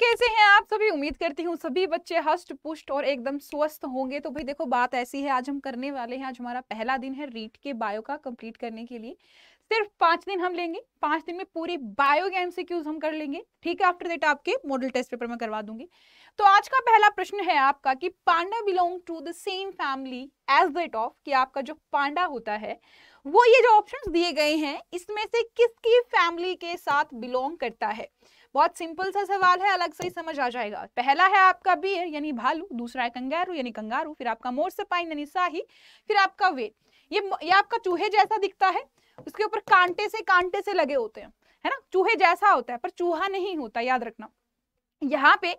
कैसे हैं आप सभी उम्मीद करती हूँ सभी बच्चे हष्ट पुष्ट और एकदम स्वस्थ होंगे तो भाई देखो बात ऐसी है आज हम करने वाले हैं आज हमारा पहला दिन है रीट के बायो का कंप्लीट करने के लिए सिर्फ पांच दिन हम लेंगे पांच दिन में पूरी बायो के एमसीक्यूज हम कर लेंगे ठीक है आफ्टर दैट आपके मॉडल टेस्ट पेपर में करवा दूंगी तो आज का पहला प्रश्न है आपका कि panda belong to the same family as that of कि आपका जो पांडा होता है वो ये जो ऑप्शंस दिए गए हैं इसमें से किसकी फैमिली के साथ बिलोंग करता है बहुत सिंपल सा सवाल है अलग से ही समझ आ जाएगा पहला है आपका बीर यानी भालू दूसरा है कंगारू यानी कंगारू फिर आपका मोर सपाइन यानी साही फिर आपका वे ये ये आपका चूहे जैसा दिखता है उसके ऊपर कांटे से कांटे से लगे होते हैं है ना चूहे जैसा होता है पर चूहा नहीं होता याद रखना यहाँ पे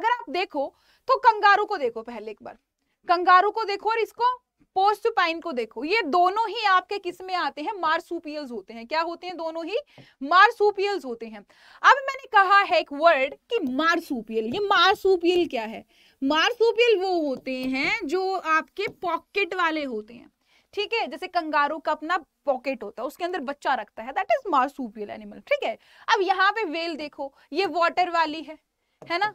अगर आप देखो तो कंगारू को देखो पहले एक बार कंगारू को देखो और इसको पोस्टुपाइन को देखो ये दोनों ही आपके किस में आते हैं मार्सुपियल्स होते हैं क्या होते हैं दोनों ही मार्सुपियल्स होते हैं अब मैंने कहा है एक वर्ड कि मार्सुपियल ये मार्सुपियल क्या है मार्सुपियल वो होते हैं जो आपके पॉकेट वाले होते हैं ठीक है जैसे कंगारू का अपना पॉकेट होता है उसके अंदर बच्चा रखता है दैट इज मार्सुपियल एनिमल ठीक है अब यहाँ पे वेल देखो ये वॉटर वाली है है ना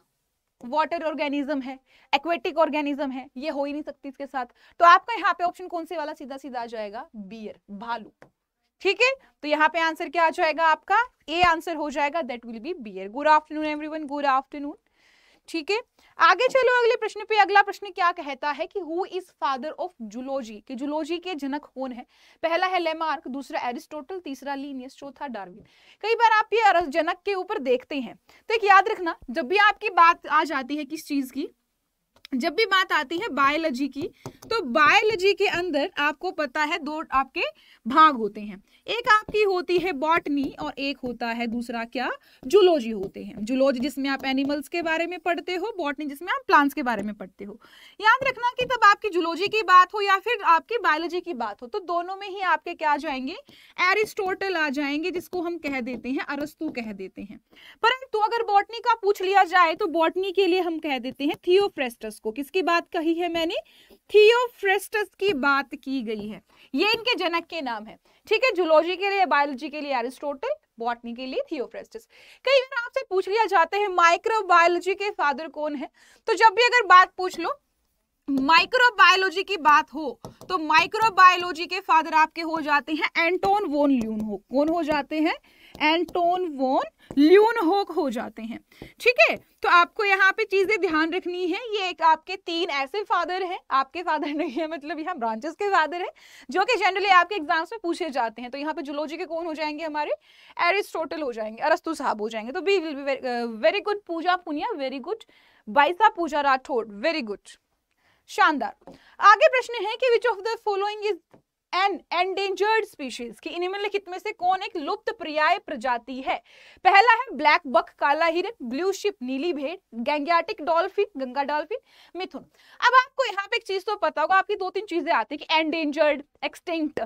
वाटर ऑर्गेनिज्म है एक्वेटिक ऑर्गेनिज्म है ये हो ही नहीं सकती इसके साथ तो आपका यहाँ पे ऑप्शन कौन से वाला सीधा सीधा आ जाएगा बियर भालू ठीक है तो यहाँ पे आंसर क्या आ जाएगा आपका ए आंसर हो जाएगा that will be bear good afternoon everyone good afternoon ठीक है आगे चलो अगले प्रश्न पे अगला प्रश्न क्या कहता है कि who is father of zoology कि जुलॉजी के जनक कौन है पहला है लेमार्क दूसरा एरिस्टोटल तीसरा लीनियस चौथा डार्विन कई बार आप ये जनक के ऊपर देखते हैं तो एक याद रखना जब भी आपकी बात आ जाती है किस चीज की जब भी बात आती है बायोलॉजी की तो बायोलॉजी के अंदर आपको पता है दो आपके भाग होते हैं एक आपकी होती है बॉटनी और एक होता है दूसरा क्या जूलॉजी होते हैं जूलॉजी जिसमें आप एनिमल्स के बारे में पढ़ते हो बॉटनी जिसमें आप प्लांट्स के बारे में पढ़ते हो याद रखना कि तब आपकी जूलॉजी की बात हो या फिर आपकी बायोलॉजी की बात हो तो दोनों में ही आपके क्या आ जाएंगे एरिस्टोटल आ जाएंगे जिसको हम कह देते हैं अरस्तु कह देते हैं परंतु अगर बॉटनी का पूछ लिया जाए तो बॉटनी के लिए हम कह देते हैं थियोफ्रेस्टस थियोफ्रेस्टस को किसकी बात कही है मैंने थियोफ्रेस्टस की बात की गई है ये इनके जनक के नाम है ठीक है जूलॉजी के लिए बायोलॉजी के लिए एरिस्टोटल बॉटनी के लिए थियोफ्रेस्टस कई बार आपसे पूछ लिया जाते हैं माइक्रोबायोलॉजी के फादर कौन है तो जब भी अगर बात पूछ लो माइक्रोबायोलॉजी की बात हो तो माइक्रोबायोलॉजी के फादर आपके हो जाते हैं एंटोन वोन ल्यून हो कौन हो जाते हैं एंटोन वोन ल्यून होक हो जाते हैं ठीक है तो आपको यहाँ पे चीज़ें ध्यान रखनी है ये एक आपके तीन ऐसे फादर हैं आपके फादर नहीं है मतलब यहाँ ब्रांचेस के फादर हैं जो कि जनरली आपके एग्जाम्स में पूछे जाते हैं तो यहाँ पे जुलोजी के कौन हो जाएंगे हमारे एरिस्टोटल हो जाएंगे अरस्तु साहब हो जाएंगे तो B will be very good Pooja Punia very good Baisa Pooja Rathore very good शानदार आगे प्रश्न है कि which of the following is and endangered species की निम्नलिखित में से कौन एक लुप्त प्रियाय प्रजाति है पहला है ब्लैक बक काला हिरन ब्लू शिप नीली भेड़ Gangetic dolphin Ganga dolphin mithun अब आपको यहाँ पे एक चीज तो पता होगा आपकी दो तीन चीजें आती है कि एंडेंजर्ड एक्सटिंक्ट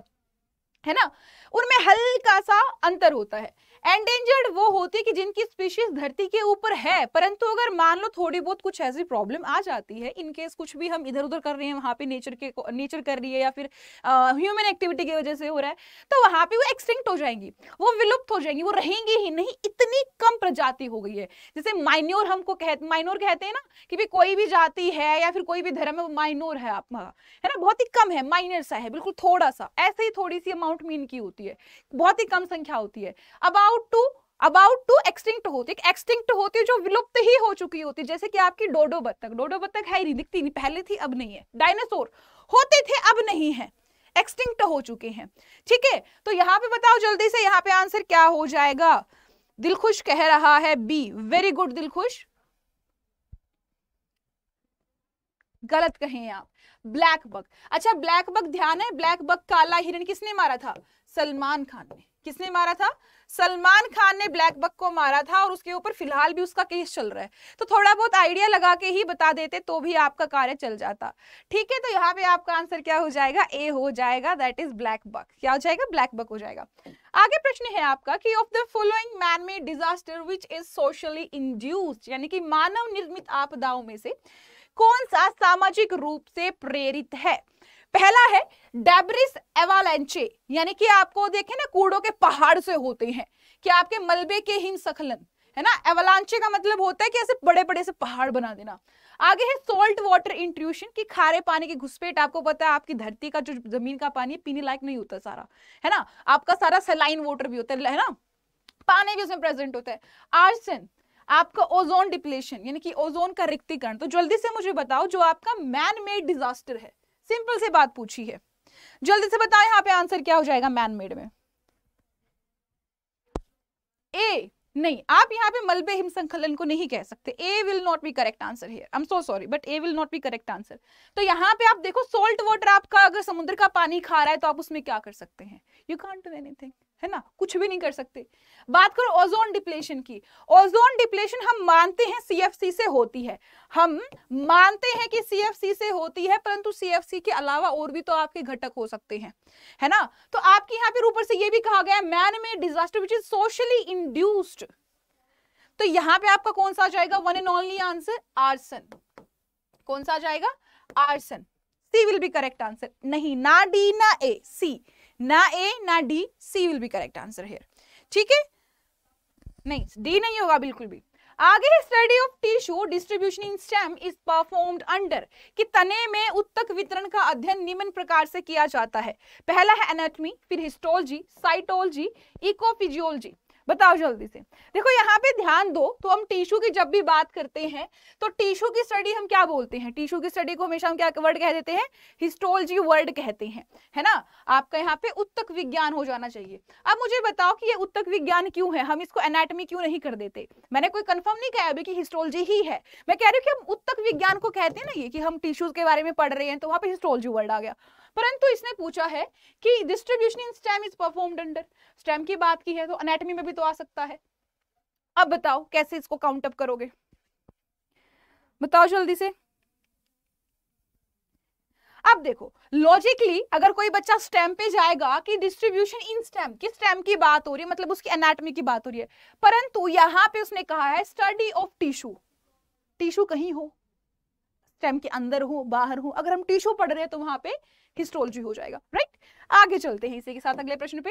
है ना उनमें हल्का सा अंतर होता है एंडेंजर्ड वो होती है कि जिनकी स्पीशीज धरती के ऊपर है परंतु अगर मान लो थोड़ी बहुत कुछ ऐसी प्रॉब्लम आ जाती है इनकेस कुछ भी हम इधर उधर कर रहे हैं वहां पे नेचर के नेचर कर रही है या फिर ह्यूमन एक्टिविटी की वजह से हो रहा है तो वहां पे वो एक्सटिंक्ट हो जाएंगी वो विलुप्त हो जाएंगी वो रहेंगी ही नहीं इतनी कम प्रजाति हो गई है जैसे माइन्योर हमको कह माइनोर कहते हैं ना कि भी कोई भी जाति है या फिर कोई भी धर्म है वो माइनोर है आपका हाँ, है ना बहुत ही कम है माइनर सा है बिल्कुल थोड़ा सा ऐसे ही थोड़ी सी अमाउंट मीन की होती है बहुत ही कम संख्या होती है अब about to about to extinct होती है एक्सटिंक्ट होती है जो विलुप्त ही हो चुकी होती है जैसे कि आपकी डोडो बत्तख डोडो बत्तख है नहीं दिखती नहीं पहले थी अब नहीं है डायनासोर होते थे अब नहीं है एक्सटिंक्ट हो चुके हैं ठीक है तो यहाँ पे बताओ जल्दी से यहाँ पे आंसर क्या हो जाएगा दिलखुश कह रहा है बी वेरी गुड दिलखुश गलत कहें आप ब्लैक बग अच्छा ब्लैक बग ध्यान है ब्लैक बग काला हिरण किसने मारा था सलमान खान ने किसने मारा था सलमान खान ने ब्लैक बक को मारा था और उसके ऊपर फिलहाल भी उसका केस चल रहा है तो थोड़ा बहुत आइडिया लगा के ही बता देते तो भी आपका कार्य चल जाता ठीक है तो यहाँ पे आपका आंसर क्या हो जाएगा ए हो जाएगा दैट इज ब्लैक बक क्या हो जाएगा ब्लैक बक हो जाएगा आगे प्रश्न है आपका कि of the following man made disaster which is socially induced यानी कि मानव निर्मित आपदाओं में से कौन सा सामाजिक रूप से प्रेरित है पहला है डेबरिस एवालेंचे यानी कि आपको देखें ना कूड़ों के पहाड़ से होते हैं कि आपके मलबे के हिमसखलन है ना एवलांचे का मतलब होता है कि ऐसे बड़े बड़े से पहाड़ बना देना आगे है सोल्ट वाटर इंट्रूशन की खारे पानी की घुसपेट आपको पता है आपकी धरती का जो जमीन का पानी है पीने लायक नहीं होता सारा है ना आपका सारा सलाइन वाटर भी होता है ना पानी भी उसमें प्रेजेंट होता है आर्सन आपका ओजोन डिप्लेशन यानी कि ओजोन का रिक्तिकरण तो जल्दी से मुझे बताओ जो आपका मैन मेड डिजास्टर है सिंपल से बात पूछी है जल्दी से बताएं यहां पे आंसर क्या हो जाएगा मैन मेड में ए नहीं आप यहां पे मलबे हिमसंखलन को नहीं कह सकते A will not be correct answer here I am so sorry but A will not be correct answer तो यहां पे आप देखो सोल्ट वाटर आपका अगर समुद्र का पानी खा रहा है तो आप उसमें क्या कर सकते हैं यू कांट डू एनीथिंग है ना कुछ भी नहीं कर सकते बात करो ओजोन डिप्लेशन की ओजोन डिप्लेशन हम मानते हैं सीएफसी से होती है हम मानते हैं कि सीएफसी से होती है परंतु सीएफसी के अलावा और भी तो आपके घटक हो सकते हैं है ना तो आपके यहाँ पे ऊपर से ये भी कहा गया मैन में disaster which is socially induced तो यहां पे आपका कौन सा आ जाएगा one and only answer arson कौन सा आ जाएगा arson C will be correct answer नहीं ना डी ना ए सी ना ए ना D C will be correct answer here ठीक है नहीं डी नहीं होगा बिल्कुल भी आगे study of tissue distribution in stem is performed under कि तने में उत्तक वितरण का अध्ययन निम्न प्रकार से किया जाता है पहला है एनाटॉमी फिर हिस्टोलॉजी साइटोलॉजी इकोफिजियोलॉजी बताओ जल्दी से देखो यहाँ पे ध्यान दो तो हम टिश्यू की जब भी बात करते हैं तो टिश्यू की स्टडी हम क्या बोलते हैं टिश्यू की स्टडी को हमेशा हम क्या वर्ड कह देते हैं हिस्टोलॉजी वर्ड कहते हैं है ना आपका यहाँ पे उत्तक विज्ञान हो जाना चाहिए अब मुझे बताओ कि ये उत्तक विज्ञान क्यों है हम इसको एनाटमी क्यों नहीं कर देते मैंने कोई कन्फर्म नहीं कहा अभी कि हिस्टोलॉजी ही है मैं कह रही हूँ कि हम उत्तक विज्ञान को कहते हैं ना ये कि हम टिश्यूज के बारे में पढ़ रहे हैं तो वहाँ पे हिस्टोलॉजी वर्ड आ गया परंतु इसने पूछा है कि distribution in stem is performed under stem की बात की है तो अनेटमी में भी तो आ सकता है अब बताओ कैसे इसको काउंट अप करोगे बताओ जल्दी से अब देखो लॉजिकली अगर कोई बच्चा स्टेम पे जाएगा कि डिस्ट्रीब्यूशन इन स्टेम किस स्टेम की बात हो रही है मतलब उसकी एनाटमी की बात हो रही है परंतु यहां पे उसने कहा है स्टडी ऑफ टिश्यू टिश्यू कहीं हो स्टेम के अंदर हो बाहर हो अगर हम टिश्यू पढ़ रहे हैं तो वहां पे हिस्ट्रोलॉजी हो जाएगा राइट आगे चलते हैं इसी के साथ अगले प्रश्न पे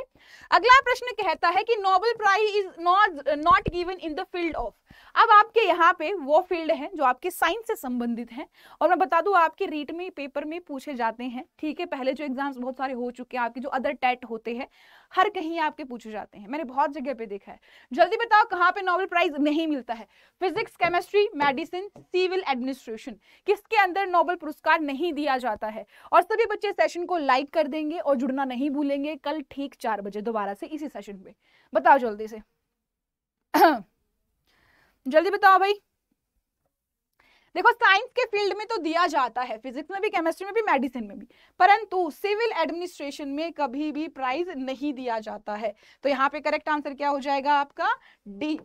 अगला प्रश्न कहता है कि Nobel prize is not not given in the field of अब आपके यहाँ पे वो फील्ड है जो आपके साइंस से संबंधित है और मैं बता दू आपके रीट में पेपर में पूछे जाते हैं ठीक है पहले जो एग्जाम्स बहुत सारे हो चुके हैं आपके जो अदर टेट होते हैं हर कहीं आपके पूछे जाते हैं मैंने बहुत जगह पे देखा है जल्दी बताओ कहाँ पे नोबेल प्राइज नहीं मिलता है physics chemistry medicine civil administration किसके अंदर नोबेल पुरस्कार नहीं दिया जाता है और सभी बच्चे के सेशन को लाइक कर देंगे और जुड़ना नहीं भूलेंगे कल ठीक चार बजे दोबारा से इसी सेशन पे बताओ जल्दी से जल्दी बताओ भाई देखो साइंस के फील्ड में तो दिया जाता है फिजिक्स में भी केमिस्ट्री में भी मेडिसिन में भी परंतु सिविल एडमिनिस्ट्रेशन में कभी भी प्राइज नहीं दिया जाता है तो यहाँ पे करेक्ट आंसर क्या हो जाएगा आपका डी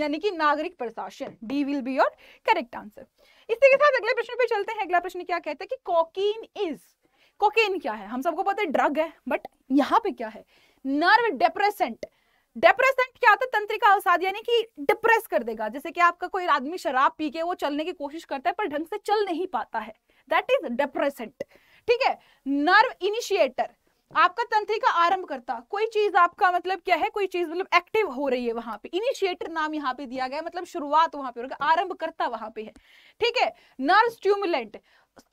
यानी कि नागरिक प्रशासन D will be your correct answer इसी के साथ अगले प्रश्न पे चलते हैं अगला प्रश्न क्या कहता है कि कोकीन इज कोकेन क्या है हम सबको पता है ड्रग है बट यहाँ पे क्या है नर्व डेप्रेसेंट डेप्रेसेंट क्या होता है तंत्रिका अवसाद यानी कि डिप्रेस कर देगा जैसे कि आपका कोई आदमी शराब पी के वो चलने की कोशिश करता है पर ढंग से चल नहीं पाता है दैट इज डेप्रेसेंट ठीक है नर्व इनिशिएटर आपका तंत्रिका आरंभ करता कोई चीज आपका मतलब क्या है कोई चीज मतलब एक्टिव हो रही है वहां पे इनिशिएटर नाम यहाँ पे दिया गया मतलब शुरुआत वहां पे होगा आरंभ करता वहां पे है ठीक है नर्व स्ट्यूमुलेंट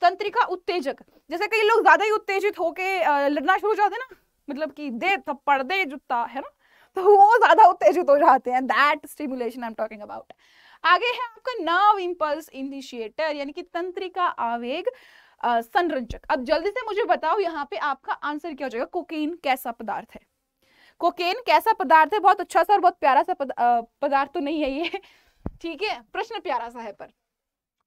तंत्रिका उत्तेजक जैसे कई लोग ज्यादा ही उत्तेजित होके लड़ना शुरू हो जाते हैं ना मतलब कि दे थप्पड़ दे जुत्ता है ना तो वो ज्यादा उत्तेजित हो जाते हैं that stimulation I am talking about आगे है आपका नर्व इम्पल्स इनिशिएटर यानी कि तंत्रिका आवेग आ, संरंजक अब जल्दी से मुझे बताओ यहाँ पे आपका आंसर क्या हो जाएगा कोकेन कैसा पदार्थ है कोकेन कैसा पदार्थ है बहुत अच्छा सा और बहुत प्यारा सा पदार्थ तो नहीं है ये ठीक है प्रश्न प्यारा सा है पर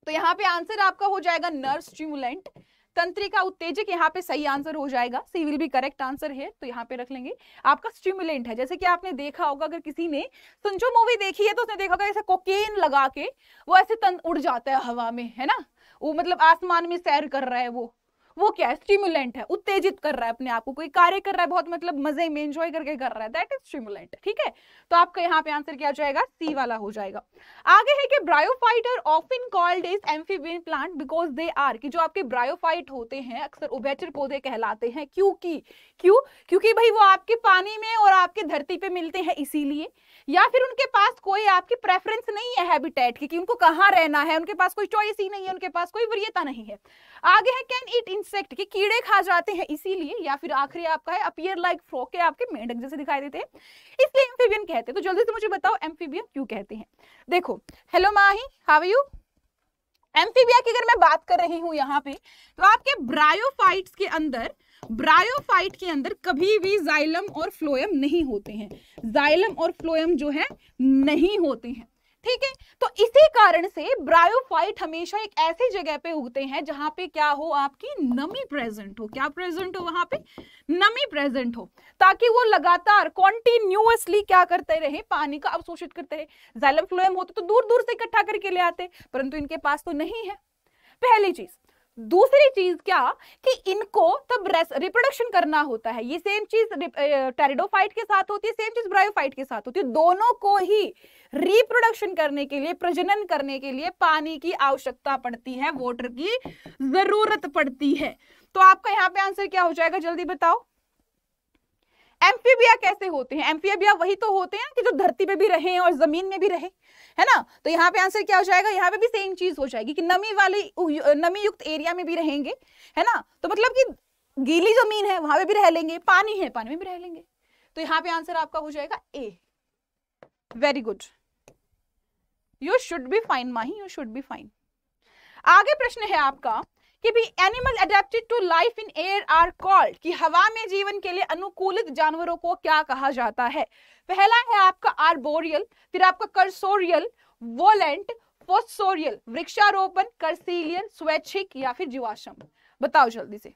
तो यहाँ पे आंसर आपका हो जाएगा नर्व स्टिमुलेंट तंत्रिका उत्तेजक यहाँ पे सही आंसर हो जाएगा C will be correct answer है तो यहाँ पे रख लेंगे आपका स्टिमुलेंट है जैसे कि आपने देखा होगा अगर किसी ने संजू मूवी देखी है तो उसने देखा होगा ऐसे कोकेन लगा के वो ऐसे तन उड़ जाता है हवा में है ना वो मतलब आसमान में सैर कर रहा है वो वो क्या है स्टिमुलेंट है उत्तेजित कर रहा है अपने आप को कोई कार्य कर रहा है बहुत मतलब मजे में एंजॉय करके कर रहा है दैट इज स्टिमुलेंट ठीक है तो आपका यहाँ पे आंसर क्या जाएगा सी वाला हो जाएगा आगे है कि bryophyta often called is amphibian plant because they are कि जो आपके ब्रायोफाइट होते हैं अक्सर उभेचर पौधे कहलाते हैं क्योंकि क्यों क्योंकि भाई वो आपके पानी में और आपके धरती पे मिलते हैं इसीलिए या फिर उनके पास कोई आपकी प्रेफरेंस नहीं है हैबिटेट की कि उनको कहाँ रहना है उनके पास कोई चॉइस ही नहीं है उनके पास कोई वरीयता नहीं है आगे है कैन इट इन इंसेक्ट के कीड़े खा जाते हैं इसीलिए या फिर आखिरी आपका है अपियर लाइक फ्रॉक के आपके मेंढक जैसे दिखाई देते हैं इसलिए एम्फीबियन कहते हैं तो जल्दी से मुझे बताओ एम्फीबियन क्यों कहते हैं देखो hello Mahi how you amphibia की अगर मैं बात कर रही हूँ यहाँ पे तो आपके ब्रायोफाइट्स के अंदर ब्रायोफाइट के अंदर कभी भी जाइलम और फ्लोएम नहीं होते हैं जाइलम और फ्लोएम जो है नहीं होते हैं ठीक है तो इसी कारण से ब्रायोफाइट हमेशा एक ऐसी जगह पे उगते हैं जहां पे क्या हो आपकी नमी प्रेजेंट हो क्या प्रेजेंट हो वहां पे नमी प्रेजेंट हो ताकि वो लगातार कॉन्टिन्यूसली क्या करते रहे पानी का अवशोषित करते रहे जैलम फ्लोएम होते तो दूर दूर से इकट्ठा करके ले आते परंतु इनके पास तो नहीं है पहली चीज दूसरी चीज क्या कि इनको तब रिप्रोडक्शन करना होता है ये सेम चीज टेरिडोफाइट के साथ होती है सेम चीज ब्रायोफाइट के साथ होती है दोनों को ही रिप्रोडक्शन करने के लिए प्रजनन करने के लिए पानी की आवश्यकता पड़ती है वॉटर की जरूरत पड़ती है तो आपका यहाँ पे आंसर क्या हो जाएगा जल्दी बताओ एम्फीबिया कैसे होते हैं एम्फीबिया वही तो होते हैं कि जो धरती पे भी रहे और जमीन में भी रहे है ना तो यहाँ पे आंसर क्या हो जाएगा यहाँ पे भी सेम चीज हो जाएगी कि नमी वाले नमी युक्त एरिया में भी रहेंगे है ना तो मतलब कि गीली जमीन है वहां पे भी रह लेंगे पानी है पानी में भी रह लेंगे तो यहाँ पे आंसर आपका हो जाएगा A very good you should be fine Mahi you should be fine आगे प्रश्न है आपका कि भी animal adapted to life in air are called कि हवा में जीवन के लिए अनुकूलित जानवरों को क्या कहा जाता है पहला है आपका आर्बोरियल फिर आपका कर्सोरियल वोलेंट पोस्टोरियल वृक्षारोपण कर्सिलियन स्वैच्छिक या फिर जीवाश्रम बताओ जल्दी से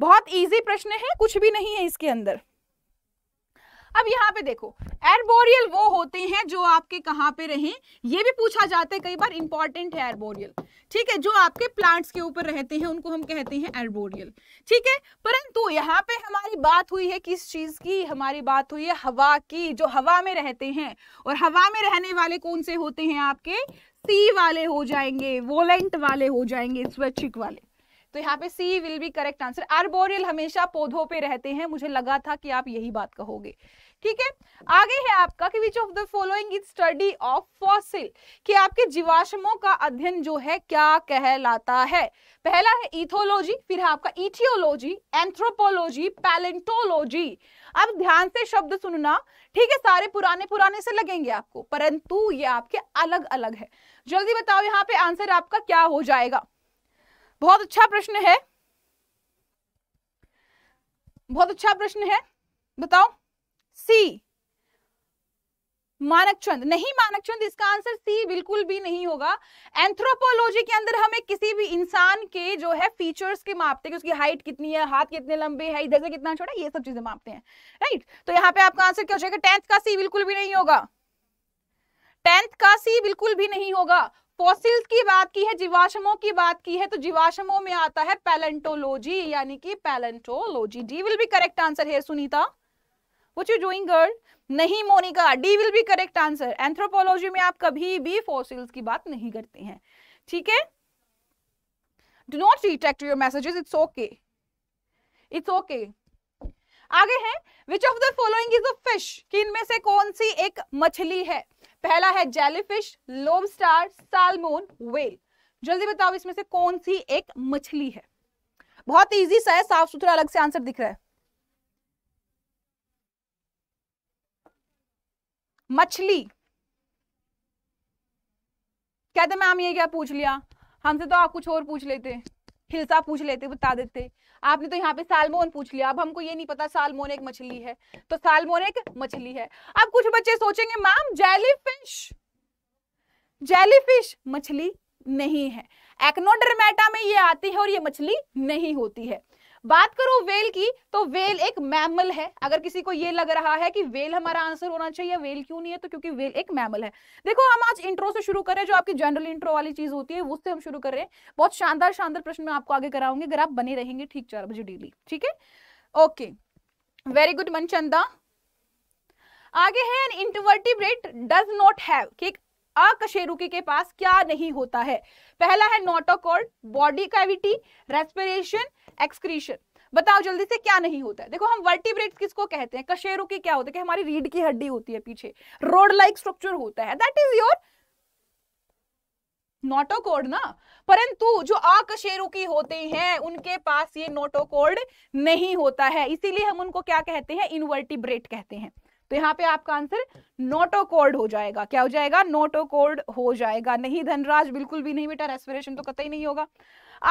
बहुत इजी प्रश्न है कुछ भी नहीं है इसके अंदर अब यहाँ पे देखो एरबोरियल वो होते हैं जो आपके कहाँ पे रहे ये भी पूछा जाता है कई बार इंपॉर्टेंट है एरबोरियल ठीक है जो आपके प्लांट्स के ऊपर रहते हैं उनको हम कहते हैं एरबोरियल ठीक है परंतु यहाँ पे हमारी बात हुई है किस चीज की हमारी बात हुई है हवा की जो हवा में रहते हैं और हवा में रहने वाले कौन से होते हैं आपके सी वाले हो जाएंगे वोलेंट वाले हो जाएंगे स्वैच्छिक वाले तो यहाँ पे C will be correct answer arboreal हमेशा पौधों पे रहते हैं मुझे लगा था कि आप यही बात कहोगे ठीक है आगे है आपका कि which of the following is study of fossil कि आपके जीवाश्मों का अध्ययन जो है क्या कहलाता है पहला है इथोलॉजी फिर है आपका इथियोलॉजी एंथ्रोपोलॉजी पैलेंटोलॉजी अब ध्यान से शब्द सुनना ठीक है सारे पुराने पुराने से लगेंगे आपको परंतु ये आपके अलग अलग है जल्दी बताओ यहाँ पे आंसर आपका क्या हो जाएगा बहुत अच्छा प्रश्न है बहुत अच्छा प्रश्न है बताओ सी मानक चंद नहीं मानक चंद इसका आंसर सी बिल्कुल भी नहीं होगा एंथ्रोपोलॉजी के अंदर हमें किसी भी इंसान के जो है फीचर्स के मापते हैं उसकी हाइट कितनी है हाथ कितने लंबे है इधर से कितना छोटा ये सब चीजें मापते हैं राइट तो यहाँ पे आपका आंसर क्या हो जाएगा टेंथ का सी बिल्कुल भी नहीं होगा टेंथ का सी बिल्कुल भी नहीं होगा फॉसिल्स की बात की है जीवाश्मों की बात की है तो जीवाश्मों में आता है पैलेंटोलॉजी यानी कि palaeontology D will be correct answer है Sunita what you doing girl नहीं Monika D will be correct answer anthropology में आप कभी भी फॉसिल्स की बात नहीं करते हैं ठीक है do not retract your messages it's okay it's okay आगे हैं which of the following is a fish कि इनमें से कौन सी एक मछली है पहला है जेलीफिश लोबस्टार सालमोन वेल जल्दी बताओ इसमें से कौन सी एक मछली है बहुत इजी सा है साफ सुथरा अलग से आंसर दिख रहा है मछली कहते मैम ये क्या पूछ लिया हमसे तो आप कुछ और पूछ लेते हिलसा पूछ लेते बता देते आपने तो यहाँ पे सालमोन पूछ लिया अब हमको ये नहीं पता सालमोन एक मछली है तो सालमोन एक मछली है अब कुछ बच्चे सोचेंगे मैम जेलीफिश जेलीफिश मछली नहीं है एक्नोडर्मेटा में ये आती है और ये मछली नहीं होती है बात करो वेल की तो वेल एक मैमल है अगर किसी को ये लग रहा है कि वेल हमारा आंसर होना चाहिए वेल क्यों नहीं है तो क्योंकि वेल एक मैमल है देखो हम आज इंट्रो से शुरू करें जो आपकी जनरल इंट्रो वाली चीज होती है उससे हम शुरू कर रहे हैं बहुत शानदार शानदार प्रश्न मैं आपको आगे कराऊंगी अगर आप बने रहेंगे ठीक चार बजे डेली ठीक है ओके वेरी गुड चंदा आगे है an invertebrate does not have कि एक अकशेरुकी के पास क्या नहीं होता है पहला है notochord body cavity respiration excretion बताओ जल्दी से क्या नहीं होता है देखो हम वर्टिब्रेट किसको कहते हैं कशेरू की क्या होता है कि हमारी रीढ़ की हड्डी होती है पीछे रोड लाइक स्ट्रक्चर होता है दैट इज योर नोटोकोड ना परंतु जो आकशेरू की होते हैं उनके पास ये नोटोकोड नहीं होता है इसीलिए हम उनको क्या कहते हैं इनवर्टिब्रेट कहते हैं तो यहाँ पे आपका आंसर नोटोकोर्ड हो जाएगा क्या हो जाएगा नोटोकोर्ड हो जाएगा नहीं धनराज बिल्कुल भी नहीं बेटा रेस्पिरेशन तो कतई नहीं होगा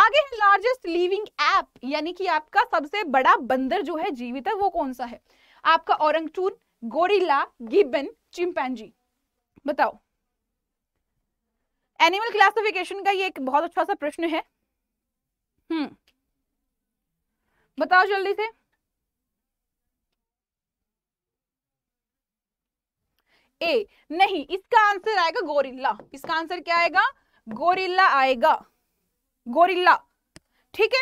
आगे है लार्जेस्ट लिविंग एप यानी कि आपका सबसे बड़ा बंदर जो है जीवित है वो कौन सा है आपका औरंगचून गोरिला गिबन चिंपैनजी बताओ एनिमल क्लासिफिकेशन का ये एक बहुत अच्छा सा प्रश्न है हम्म बताओ जल्दी से ए नहीं इसका आंसर आएगा गोरिल्ला इसका आंसर क्या आएगा गोरिल्ला आएगा गोरिल्ला ठीक है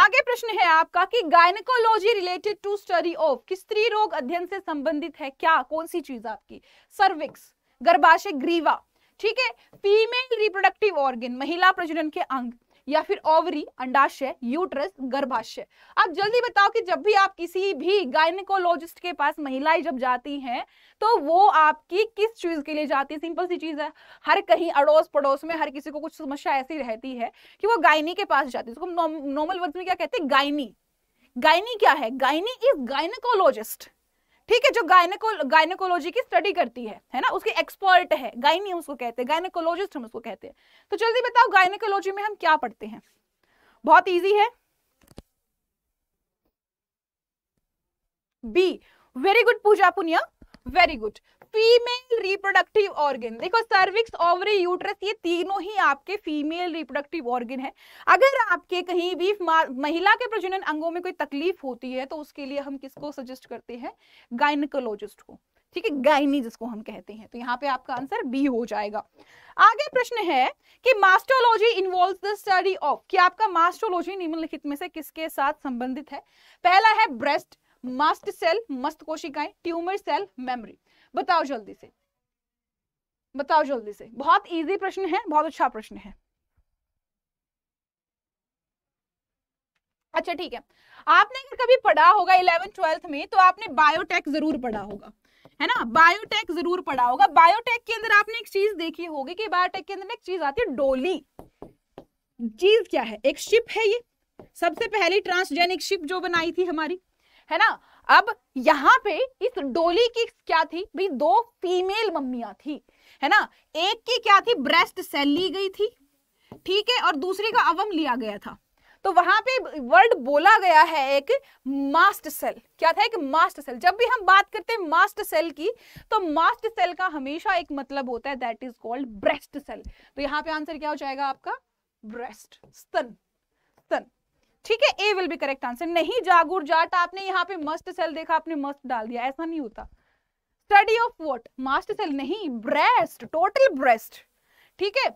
आगे प्रश्न है आपका कि gynaecology related to study of कि स्त्री रोग अध्ययन से संबंधित है क्या कौन सी चीज आपकी सर्विक्स गर्भाशय ग्रीवा ठीक है फीमेल रिप्रोडक्टिव ऑर्गन महिला प्रजनन के अंग या फिर ओवरी अंडाशय यूट्रस गर्भाशय आप जल्दी बताओ कि जब भी आप किसी भी गायनिकोलॉजिस्ट के पास महिलाएं जब जाती हैं तो वो आपकी किस चीज के लिए जाती है सिंपल सी चीज है हर कहीं अड़ोस पड़ोस में हर किसी को कुछ समस्या ऐसी रहती है कि वो गायनी के पास जाती है नॉर्मल वर्ड में क्या कहते हैं गायनी गायनी क्या है गायनी इज गायनिकोलॉजिस्ट ठीक है जो गायनेको गायनेकोलॉजी की स्टडी करती है है ना उसके एक्सपर्ट है गायनी उसको कहते हैं गायनेकोलॉजिस्ट हम उसको कहते हैं तो जल्दी बताओ गायनेकोलॉजी में हम क्या पढ़ते हैं बहुत ईजी है B very good Pooja Punia very good female reproductive organ देखो सर्विक्स ओवरी यूट्रस ये तीनों ही आपके फीमेल रिप्रोडक्टिव ऑर्गन है अगर आपके कहीं भी महिला के प्रजनन अंगों में कोई तकलीफ होती है तो उसके लिए हम किसको सजेस्ट करते हैं गायनकोलॉजिस्ट को ठीक है गायनी जिसको हम कहते हैं तो यहाँ पे आपका आंसर बी हो जाएगा आगे प्रश्न है कि mastology involve the study of कि आपका मास्टोलॉजी निम्नलिखित में से किसके साथ संबंधित है पहला है ब्रेस्ट मास्ट सेल मस्त कोशिकाएं ट्यूमर सेल मेमोरी बताओ जल्दी से बताओ जल्दी से बहुत इजी प्रश्न है बहुत अच्छा प्रश्न है अच्छा ठीक है आपने अगर कभी पढ़ा होगा इलेवन ट्वेल्थ में तो आपने बायोटेक जरूर पढ़ा होगा है ना बायोटेक जरूर पढ़ा होगा बायोटेक के अंदर आपने एक चीज देखी होगी कि बायोटेक के अंदर एक चीज आती है डोली चीज क्या है एक शिप है ये सबसे पहली ट्रांसजेनिक शिप जो बनाई थी हमारी है ना अब यहाँ पे इस डोली की क्या थी भाई दो फीमेल मम्मिया थी है ना एक की क्या थी ब्रेस्ट सेल ली गई थी ठीक है और दूसरी का अवम लिया गया था तो वहां पे वर्ड बोला गया है एक मास्ट सेल क्या था एक मास्ट सेल जब भी हम बात करते हैं मास्ट सेल की तो मास्ट सेल का हमेशा एक मतलब होता है that is called breast cell तो यहाँ पे आंसर क्या हो जाएगा आपका ब्रेस्ट स्तन स्तन ठीक है A will be correct answer नहीं जागुर जाट आपने यहाँ पे मस्ट सेल देखा आपने मस्ट डाल दिया ऐसा नहीं होता study of what mast cell नहीं ब्रेस्ट टोटल ब्रेस्ट ठीक है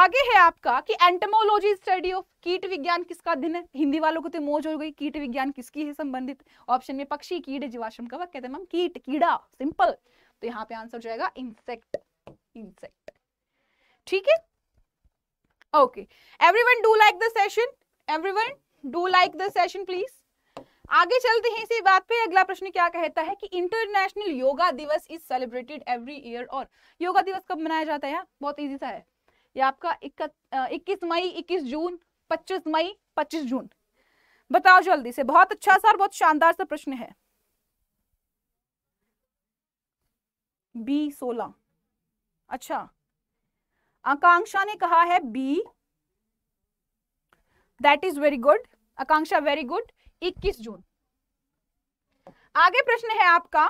आगे है आपका कि एंटमोलॉजी स्टडी ऑफ कीट विज्ञान किसका दिन है हिंदी वालों को तो मोज हो गई कीट विज्ञान किसकी है संबंधित ऑप्शन में पक्षी कीड़े जीवाश्म कवक कहते हैं मैम कीट कीड़ा सिंपल तो यहाँ पे आंसर जाएगा इंसेक्ट इंसेक्ट ठीक है okay everyone do like the session everyone do like this session please आगे चलते हैं इसी बात पे अगला प्रश्न क्या कहता है कि इंटरनेशनल योगा दिवस इज सेलिब्रेटेड एवरी ईयर और योगा दिवस कब मनाया जाता है बहुत इजी सा है ये आपका 21 मई 21 जून 25 मई 25 जून बताओ जल्दी से बहुत अच्छा सा और बहुत शानदार सा प्रश्न है बी सोलह अच्छा आकांक्षा ने कहा है B that is very good Akanksha very good 21 जून आगे प्रश्न है आपका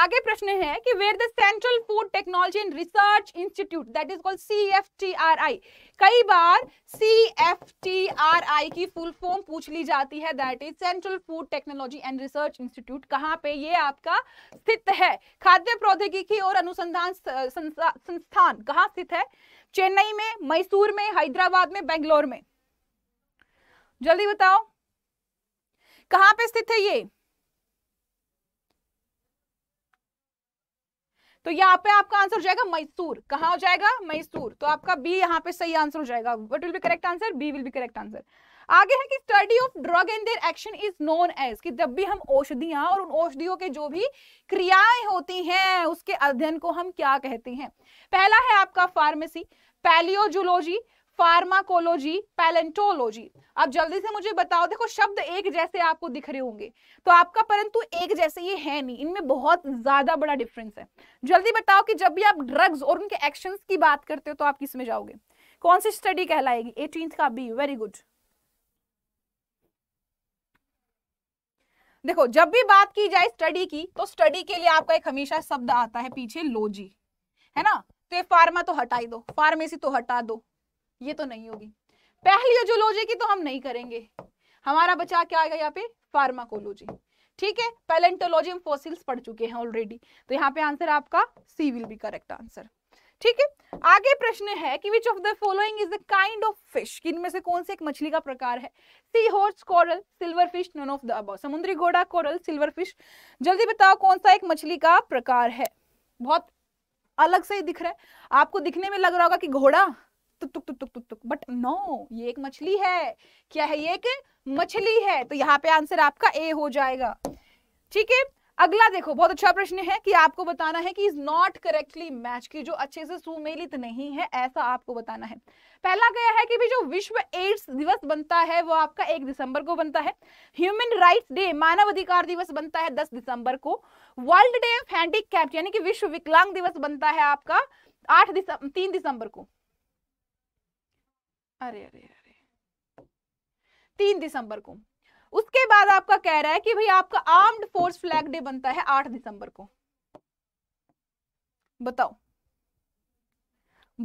आगे प्रश्न है कि where the central food technology and research institute that is called C F T R I कई बार C F T R I की फुल फॉर्म पूछ ली जाती है that is central food technology and research institute कहाँ पे ये आपका स्थित है खाद्य प्रौद्योगिकी और अनुसंधान संस्थान कहाँ स्थित है चेन्नई में मैसूर में हैदराबाद में बेंगलोर में जल्दी बताओ कहां पे स्थित है ये तो यहाँ पे आपका आंसर हो जाएगा मैसूर कहाँ हो जाएगा मैसूर तो आपका बी यहाँ पे सही आंसर हो जाएगा what will be correct answer B will be correct answer आगे है कि study of drug and their action is known as कि जब भी हम औषधियां और उन औषधियों के जो भी क्रियाएं होती हैं उसके अध्ययन को हम क्या कहते हैं पहला है आपका फार्मेसी पैलियोजुलॉजी फार्माकोलॉजी पैलेंटोलॉजी अब जल्दी से मुझे बताओ देखो शब्द एक जैसे आपको दिख रहे होंगे तो आपका परंतु एक जैसे ये है नहीं इनमें बहुत ज्यादा बड़ा डिफरेंस है जल्दी बताओ कि जब भी आप ड्रग्स और उनके एक्शन की बात करते हो तो आप किस में जाओगे कौन सी स्टडी कहलाएगी एटीन का बी वेरी गुड देखो जब भी बात की जाए स्टडी की तो स्टडी के लिए आपका एक हमेशा शब्द आता है पीछे लॉजी है ना तो ये फार्मा तो हटाई दो फार्मेसी तो हटा दो ये तो नहीं होगी पहली पहलियोजोलॉजी की तो हम नहीं करेंगे हमारा बचा क्या आएगा यहाँ पे फार्माकोलॉजी ठीक है पैलेंटोलॉजी हम फॉसिल्स पढ़ चुके हैं ऑलरेडी तो यहाँ पे आंसर आपका C will be correct answer ठीक है आगे प्रश्न है कि which of the following is the kind of fish किनमें से कौन से एक मछली का प्रकार है sea horse coral silver fish none of the above समुद्री घोड़ा कोरल सिल्वर फिश जल्दी बताओ कौन सा एक मछली का प्रकार है बहुत अलग से ही दिख रहा है आपको दिखने में लग रहा होगा कि घोड़ा तुक तुक तुक तुक तुक तुक बट नो ये एक मछली है क्या है ये एक मछली है तो यहाँ पे आंसर आपका ए हो जाएगा ठीक है अगला देखो बहुत अच्छा प्रश्न है कि आपको बताना है कि इज नॉट करेक्टली मैच की जो अच्छे से सुमेलित नहीं है ऐसा आपको बताना है पहला गया है कि भी जो विश्व एड्स दिवस बनता है वो आपका एक दिसंबर को बनता है ह्यूमन राइट्स डे मानव अधिकार दिवस बनता है दस दिसंबर को वर्ल्ड डे ऑफ हैंडीकैप यानी कि विश्व विकलांग दिवस बनता है आपका आठ दिसंबर तीन दिसंबर को अरे अरे अरे तीन दिसंबर को उसके बाद आपका कह रहा है कि भाई आपका आर्म्ड फोर्स फ्लैग डे बनता है आठ दिसंबर को बताओ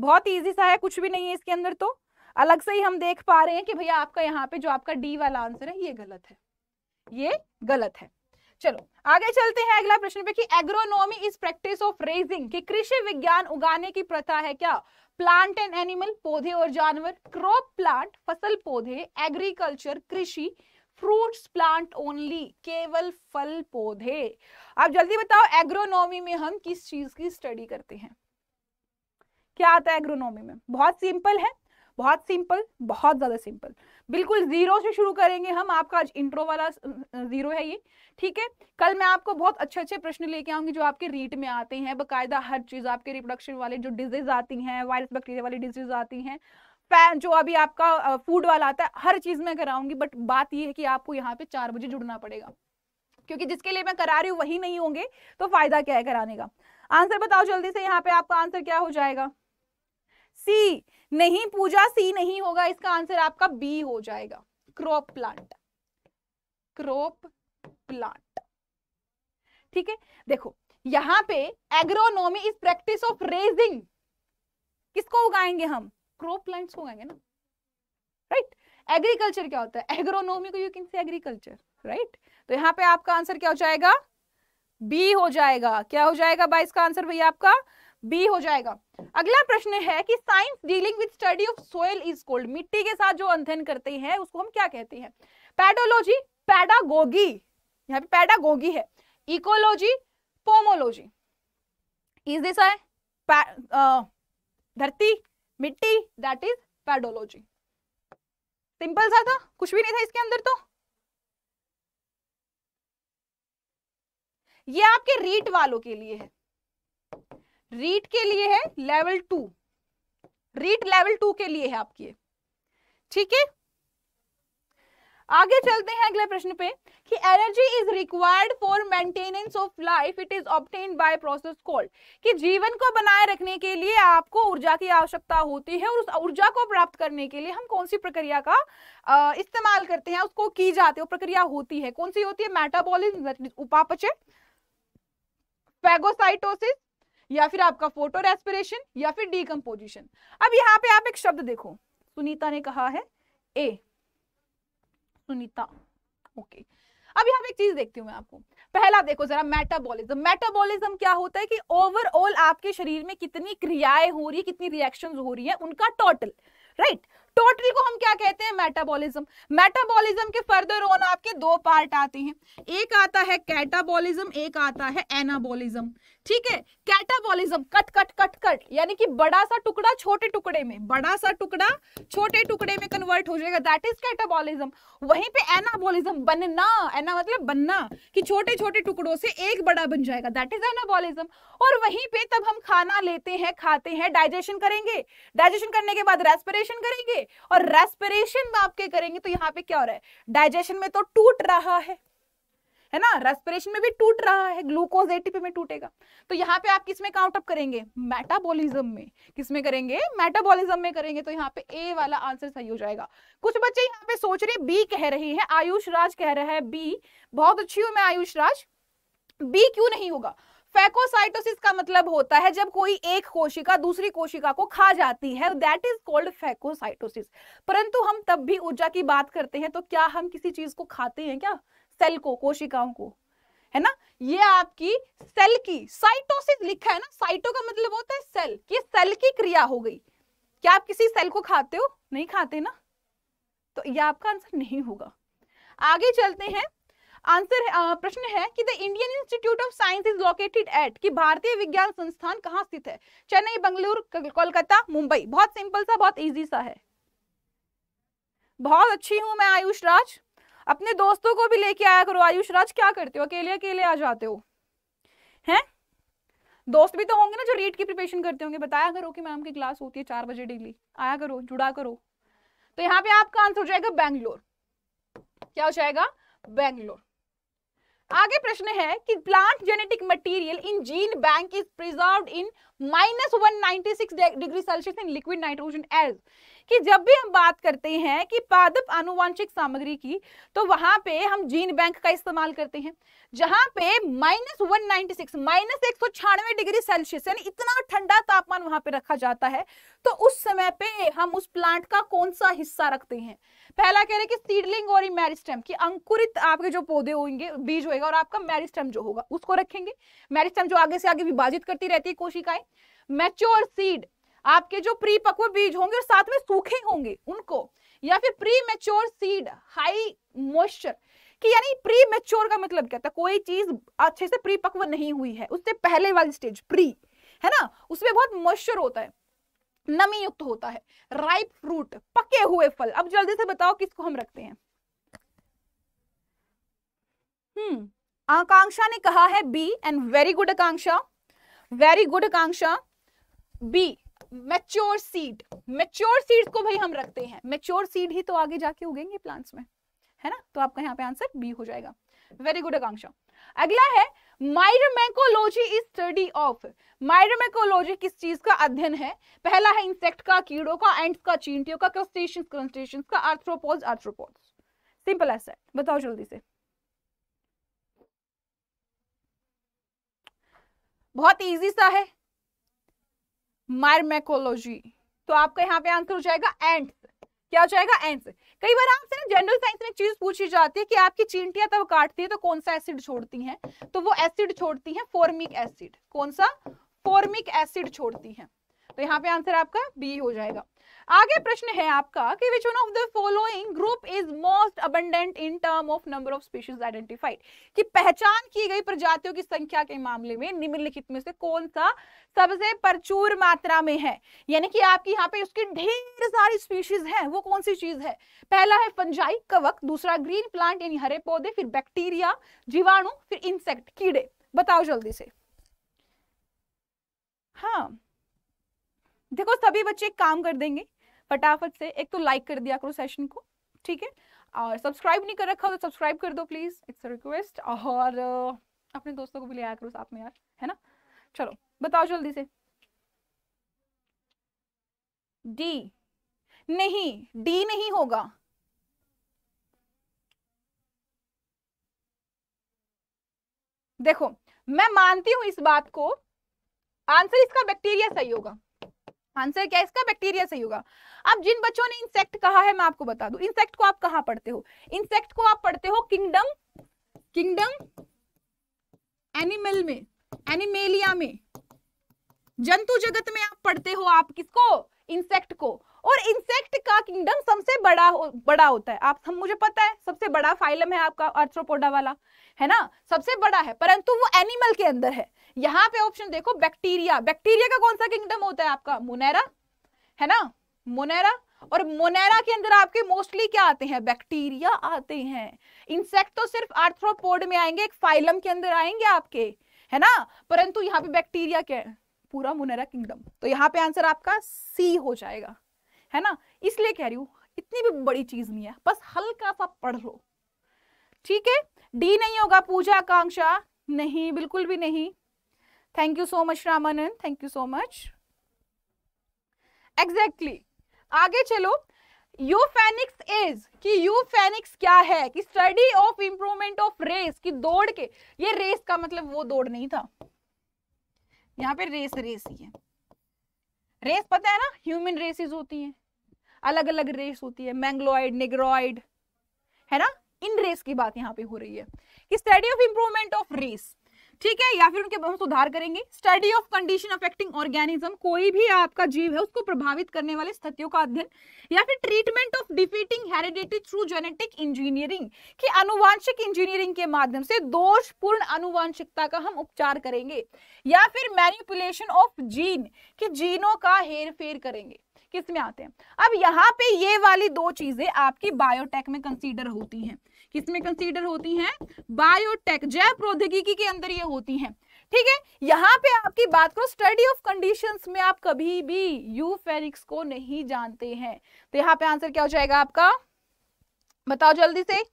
बहुत इजी सा है कुछ भी नहीं है इसके अंदर तो अलग से ही हम देख पा रहे हैं कि भैया आपका यहाँ पे जो आपका डी वाला आंसर है ये गलत है ये गलत है चलो आगे चलते हैं अगला प्रश्न पे कि agronomy is practice of raising कि कृषि विज्ञान उगाने की प्रथा है क्या प्लांट एंड एनिमल पौधे और जानवर क्रॉप प्लांट फसल पौधे एग्रीकल्चर कृषि फ्रूट्स प्लांट ओनली केवल फल पौधे आप जल्दी बताओ एग्रोनॉमी में हम किस चीज की स्टडी करते हैं क्या आता है एग्रोनॉमी में बहुत सिंपल है बहुत सिंपल बहुत ज़्यादा सिंपल बिल्कुल जीरो से शुरू करेंगे हम आपका आज इंट्रो वाला जीरो है ये ठीक है कल मैं आपको बहुत अच्छे अच्छे प्रश्न लेके आऊंगी जो आपके रीट में आते हैं बाकायदा हर चीज़ आपके रिप्रोडक्शन वाले जो डिजीज आती हैं वायरस बैक्टीरिया वाली डिजीज आती हैं जो अभी आपका फूड वाला आता है हर चीज़ में कराऊंगी बट बात ये है कि आपको यहाँ पे चार बजे जुड़ना पड़ेगा क्योंकि जिसके लिए मैं करा रही हूँ वही नहीं होंगे तो फायदा क्या है कराने का आंसर बताओ जल्दी से यहाँ पे आपका आंसर क्या हो जाएगा सी नहीं पूजा सी नहीं होगा इसका आंसर आपका बी हो जाएगा क्रॉप प्लांट क्रॉप प्लांट ठीक है देखो यहां पे agronomy is practice of raising किसको उगाएंगे हम क्रॉप प्लांट्स को उगाएंगे ना राइट एग्रीकल्चर क्या होता है एग्रोनॉमी को you can say agriculture right तो यहाँ पे आपका आंसर क्या हो जाएगा बी हो जाएगा क्या हो जाएगा बाईस का आंसर भैया आपका बी हो जाएगा अगला प्रश्न है कि science dealing with study of soil is called मिट्टी के साथ जो अध्ययन करते हैं उसको हम क्या कहते हैं पैडोलॉजी पैडागोगी यहाँ पे पैडागोगी है इकोलॉजी पोमोलॉजी इज दिस धरती मिट्टी दैट इज पैडोलॉजी सिंपल सा था कुछ भी नहीं था इसके अंदर तो ये आपके रीट वालों के लिए है रीट के लिए है level two REET level two के लिए है आपकी ठीक है आगे चलते हैं अगले प्रश्न पे कि energy is required for maintenance of life it is obtained by process called कि जीवन को बनाए रखने के लिए आपको ऊर्जा की आवश्यकता होती है और उस ऊर्जा को प्राप्त करने के लिए हम कौन सी प्रक्रिया का इस्तेमाल करते हैं उसको की जाती है प्रक्रिया होती है कौन सी होती है मेटाबोलिज उपापचय फेगोसाइटोसिस या फिर आपका फोटो रेस्पिरेशन या फिर डीकम्पोजिशन अब यहाँ पे आप एक शब्द देखो सुनीता ने कहा है ए सुनीता ओके अब यहाँ पे एक चीज देखती हूँ मैं आपको पहला देखो जरा मेटाबॉलिज्म मेटाबॉलिज्म क्या होता है कि ओवरऑल आपके शरीर में कितनी क्रियाएं हो रही है कितनी रिएक्शन हो रही है उनका टोटल राइट right. टोटल को हम क्या कहते हैं मेटाबॉलिज्म मेटाबॉलिज्म के फर्दर ऑन आपके दो पार्ट आते हैं एक आता है कैटाबॉलिज्म एक आता है एनाबॉलिज्म ठीक है catabolism cut cut cut cut यानी कि बड़ा सा टुकड़ा छोटे टुकड़े में बड़ा सा टुकड़ा छोटे टुकड़े में कन्वर्ट हो जाएगा दैट इज कैटाबॉलिज्म वहीं पे एनाबॉलिज्म बनना एना मतलब बनना कि छोटे छोटे टुकड़ों से एक बड़ा बन जाएगा दैट इज एनाबॉलिज्म और वहीं पे तब हम खाना लेते हैं खाते हैं डाइजेशन करेंगे डाइजेशन करने के बाद रेस्पिरेशन करेंगे और रेस्पिरेशन आपके करेंगे तो यहाँ पे क्या हो रहा है डाइजेशन में तो टूट रहा है है ना रेस्पिरेशन में भी टूट रहा है ग्लूकोज एटीपी में टूटेगा तो यहाँ पे आप किस में काउंट करेंगे मेटाबोलिज्म में किस में करेंगे मेटाबोलिज्म में करेंगे तो यहाँ पे ए वाला आंसर सही हो जाएगा कुछ बच्चे यहाँ पे सोच रहे बी कह रही है आयुष राज कह रहा है बी बहुत अच्छी हूँ मैं आयुष राज बी क्यों नहीं होगा फैकोसाइटोसिस का मतलब होता है जब कोई एक कोशिका दूसरी कोशिका को खा जाती है दैट इज कॉल्ड फैकोसाइटोसिस परंतु हम तब भी ऊर्जा की बात करते हैं तो क्या हम किसी चीज को खाते हैं क्या सेल को कोशिकाओं को है ना ये आपकी सेल की साइटोसिस लिखा है ना साइटो का मतलब होता है सेल ये सेल की क्रिया हो गई क्या आप किसी सेल को खाते हो नहीं खाते ना तो ये आपका आंसर नहीं होगा आगे चलते हैं आंसर है, प्रश्न है कि the Indian institute of Science is located at कि भारतीय विज्ञान संस्थान कहाँ स्थित है चेन्नई बंगलुरु कोलकाता मुंबई बहुत सिंपल सा बहुत इजी सा है बहुत अच्छी हूं मैं आयुष राज अपने दोस्तों को भी लेके आया करो आयुष राज क्या करते हो अकेले अकेले आ जाते हो हैं दोस्त भी तो होंगे ना जो रीट की प्रिपरेशन करते होंगे बताया करो कि मैम की क्लास होती है चार बजे डेली आया करो जुड़ा करो तो यहाँ पे आपका आंसर हो जाएगा बैंगलोर क्या हो जाएगा बैंगलोर आगे प्रश्न है कि plant genetic material in gene bank is preserve in minus one degree Celsius in liquid nitrogen as कि जब भी हम बात करते हैं कि पादप आनुवांशिक सामग्री की तो वहां पे हम जीन बैंक का इस्तेमाल करते हैं जहां पे माइनस वन माइनस एक डिग्री सेल्सियस यानी इतना ठंडा तापमान वहां पे रखा जाता है तो उस समय पे हम उस प्लांट का कौन सा हिस्सा रखते हैं पहला कह रहे हैं कि सीडलिंग और मैरिस्टम की अंकुरित आपके जो पौधे होंगे बीज होएगा और आपका मैरिस्टम जो होगा उसको रखेंगे मैरिस्टम जो आगे से आगे विभाजित करती रहती है कोशिकाएं मैच्योर सीड आपके जो प्रीपक्व बीज होंगे और साथ में सूखे होंगे उनको या फिर premature seed high moisture कि यानी प्री मेच्योर का मतलब क्या था कोई चीज अच्छे से प्रीपक्व नहीं हुई है उससे पहले वाली स्टेज प्री है ना उसमें बहुत मॉइस्चर होता है नमी युक्त होता है राइप फ्रूट पके हुए फल अब जल्दी से बताओ किसको हम रखते हैं हम्म आकांक्षा ने कहा है B and very good Akanksha very good Akanksha B mature seed mature seed को भाई हम रखते हैं मेच्योर सीड ही तो आगे जाके उगेंगे प्लांट्स में है ना तो आपका यहाँ पे आंसर बी हो जाएगा वेरी गुड आकांक्षा अगला है myrmecology is study of myrmecology किस चीज का अध्ययन है पहला है इंसेक्ट का कीड़ों का एंट्स का चींटियों का क्रस्टेशियंस क्रस्टेशियंस का आर्थ्रोपोड्स आर्थ्रोपोड्स सिंपल ऐसा है बताओ जल्दी से बहुत इजी सा है माइरमेकोलॉजी तो आपका यहां पे आंसर हो जाएगा एंट्स क्या हो जाएगा एंस कई बार आपसे ना जनरल साइंस में चीज पूछी जाती है कि आपकी चींटियां तब काटती है तो कौन सा एसिड छोड़ती हैं तो वो एसिड छोड़ती हैं फॉर्मिक एसिड कौन सा फॉर्मिक एसिड छोड़ती हैं तो यहाँ पे आंसर आपका बी हो जाएगा आगे प्रश्न है आपका कि which one of the following group is most abundant in term of number of species identified कि पहचान की गई प्रजातियों की संख्या के मामले में निम्नलिखित में से कौन सा सबसे प्रचुर मात्रा में है यानी कि आपकी यहाँ पे उसकी ढेर सारी स्पीशीज है वो कौन सी चीज है पहला है फंजाई कवक दूसरा ग्रीन प्लांट यानी हरे पौधे फिर बैक्टीरिया जीवाणु फिर इंसेक्ट कीड़े बताओ जल्दी से हाँ देखो सभी बच्चे एक काम कर देंगे फटाफट से एक तो लाइक कर दिया करो सेशन को ठीक है और सब्सक्राइब नहीं कर रखा हो तो सब्सक्राइब कर दो प्लीज़ इट्स अ रिक्वेस्ट और अपने दोस्तों को भी ले आया करो साथ में यार है ना चलो बताओ जल्दी से डी नहीं डी नहीं होगा देखो मैं मानती हूं इस बात को आंसर इसका बैक्टीरिया सही होगा आंसर क्या इसका बैक्टीरिया सही होगा अब जिन बच्चों ने इंसेक्ट कहा है मैं आपको बता दू इंसेक्ट को आप कहा पढ़ते हो इंसेक्ट को आप पढ़ते हो किंगडम किंगडम एनिमल में एनिमेलिया में जंतु जगत में आप पढ़ते हो आप किसको इंसेक्ट को और इंसेक्ट का किंगडम सबसे बड़ा हो, बड़ा होता है आप हम मुझे पता है सबसे बड़ा फाइलम है आपका आर्थ्रोपोडा वाला है ना सबसे बड़ा है परंतु वो एनिमल के अंदर है यहाँ पे ऑप्शन देखो बैक्टीरिया बैक्टीरिया का कौन सा किंगडम होता है आपका मुनेरा है ना मोनेरा और मोनेरा के अंदर आपके मोस्टली क्या आते हैं बैक्टीरिया आते हैं इंसेक्ट तो सिर्फ आर्थ्रोपोड में आएंगे एक फाइलम के अंदर आएंगे आपके है ना परंतु यहाँ पे बैक्टीरिया क्या है पूरा मोनेरा किंगडम तो यहाँ पे आंसर आपका सी हो जाएगा है ना इसलिए कह रही हूं इतनी भी बड़ी चीज नहीं है बस हल्का सा पढ़ लो ठीक है डी नहीं होगा पूजा आकांक्षा नहीं बिल्कुल भी नहीं thank you so much Ramanand thank you so much exactly आगे चलो यूफेनिक्स इज कि यूफेनिक्स क्या है कि study of improvement of race कि दौड़ के ये रेस का मतलब वो दौड़ नहीं था यहाँ पे रेस रेस ही है रेस पता है ना ह्यूमन रेसेस होती हैं अलग अलग रेस होती है मैंग्लोइड निग्रोइड है ना इन रेस की बात यहाँ पे हो रही है कि study of improvement of race ठीक है या फिर उनके बहुत सुधार करेंगे study of condition affecting organism कोई भी आपका जीव है उसको प्रभावित करने वाले स्थितियों का अध्ययन या फिर treatment of defeating heredity through genetic engineering की अनुवांशिक इंजीनियरिंग के माध्यम से दोषपूर्ण अनुवांशिकता का हम उपचार करेंगे या फिर मैनिपुलेशन ऑफ जीन की जीनों का हेर फेर करेंगे किस में आते हैं अब यहाँ पे ये वाली दो चीजें आपकी बायोटेक में कंसीडर होती हैं किसमें कंसीडर होती हैं बायोटेक जैव प्रौद्योगिकी के अंदर ये होती हैं ठीक है यहाँ पे आपकी बात करो स्टडी ऑफ कंडीशंस में आप कभी भी यू फेरिक्स को नहीं जानते हैं तो यहाँ पे आंसर क्या हो जाएगा आपका बताओ जल्दी से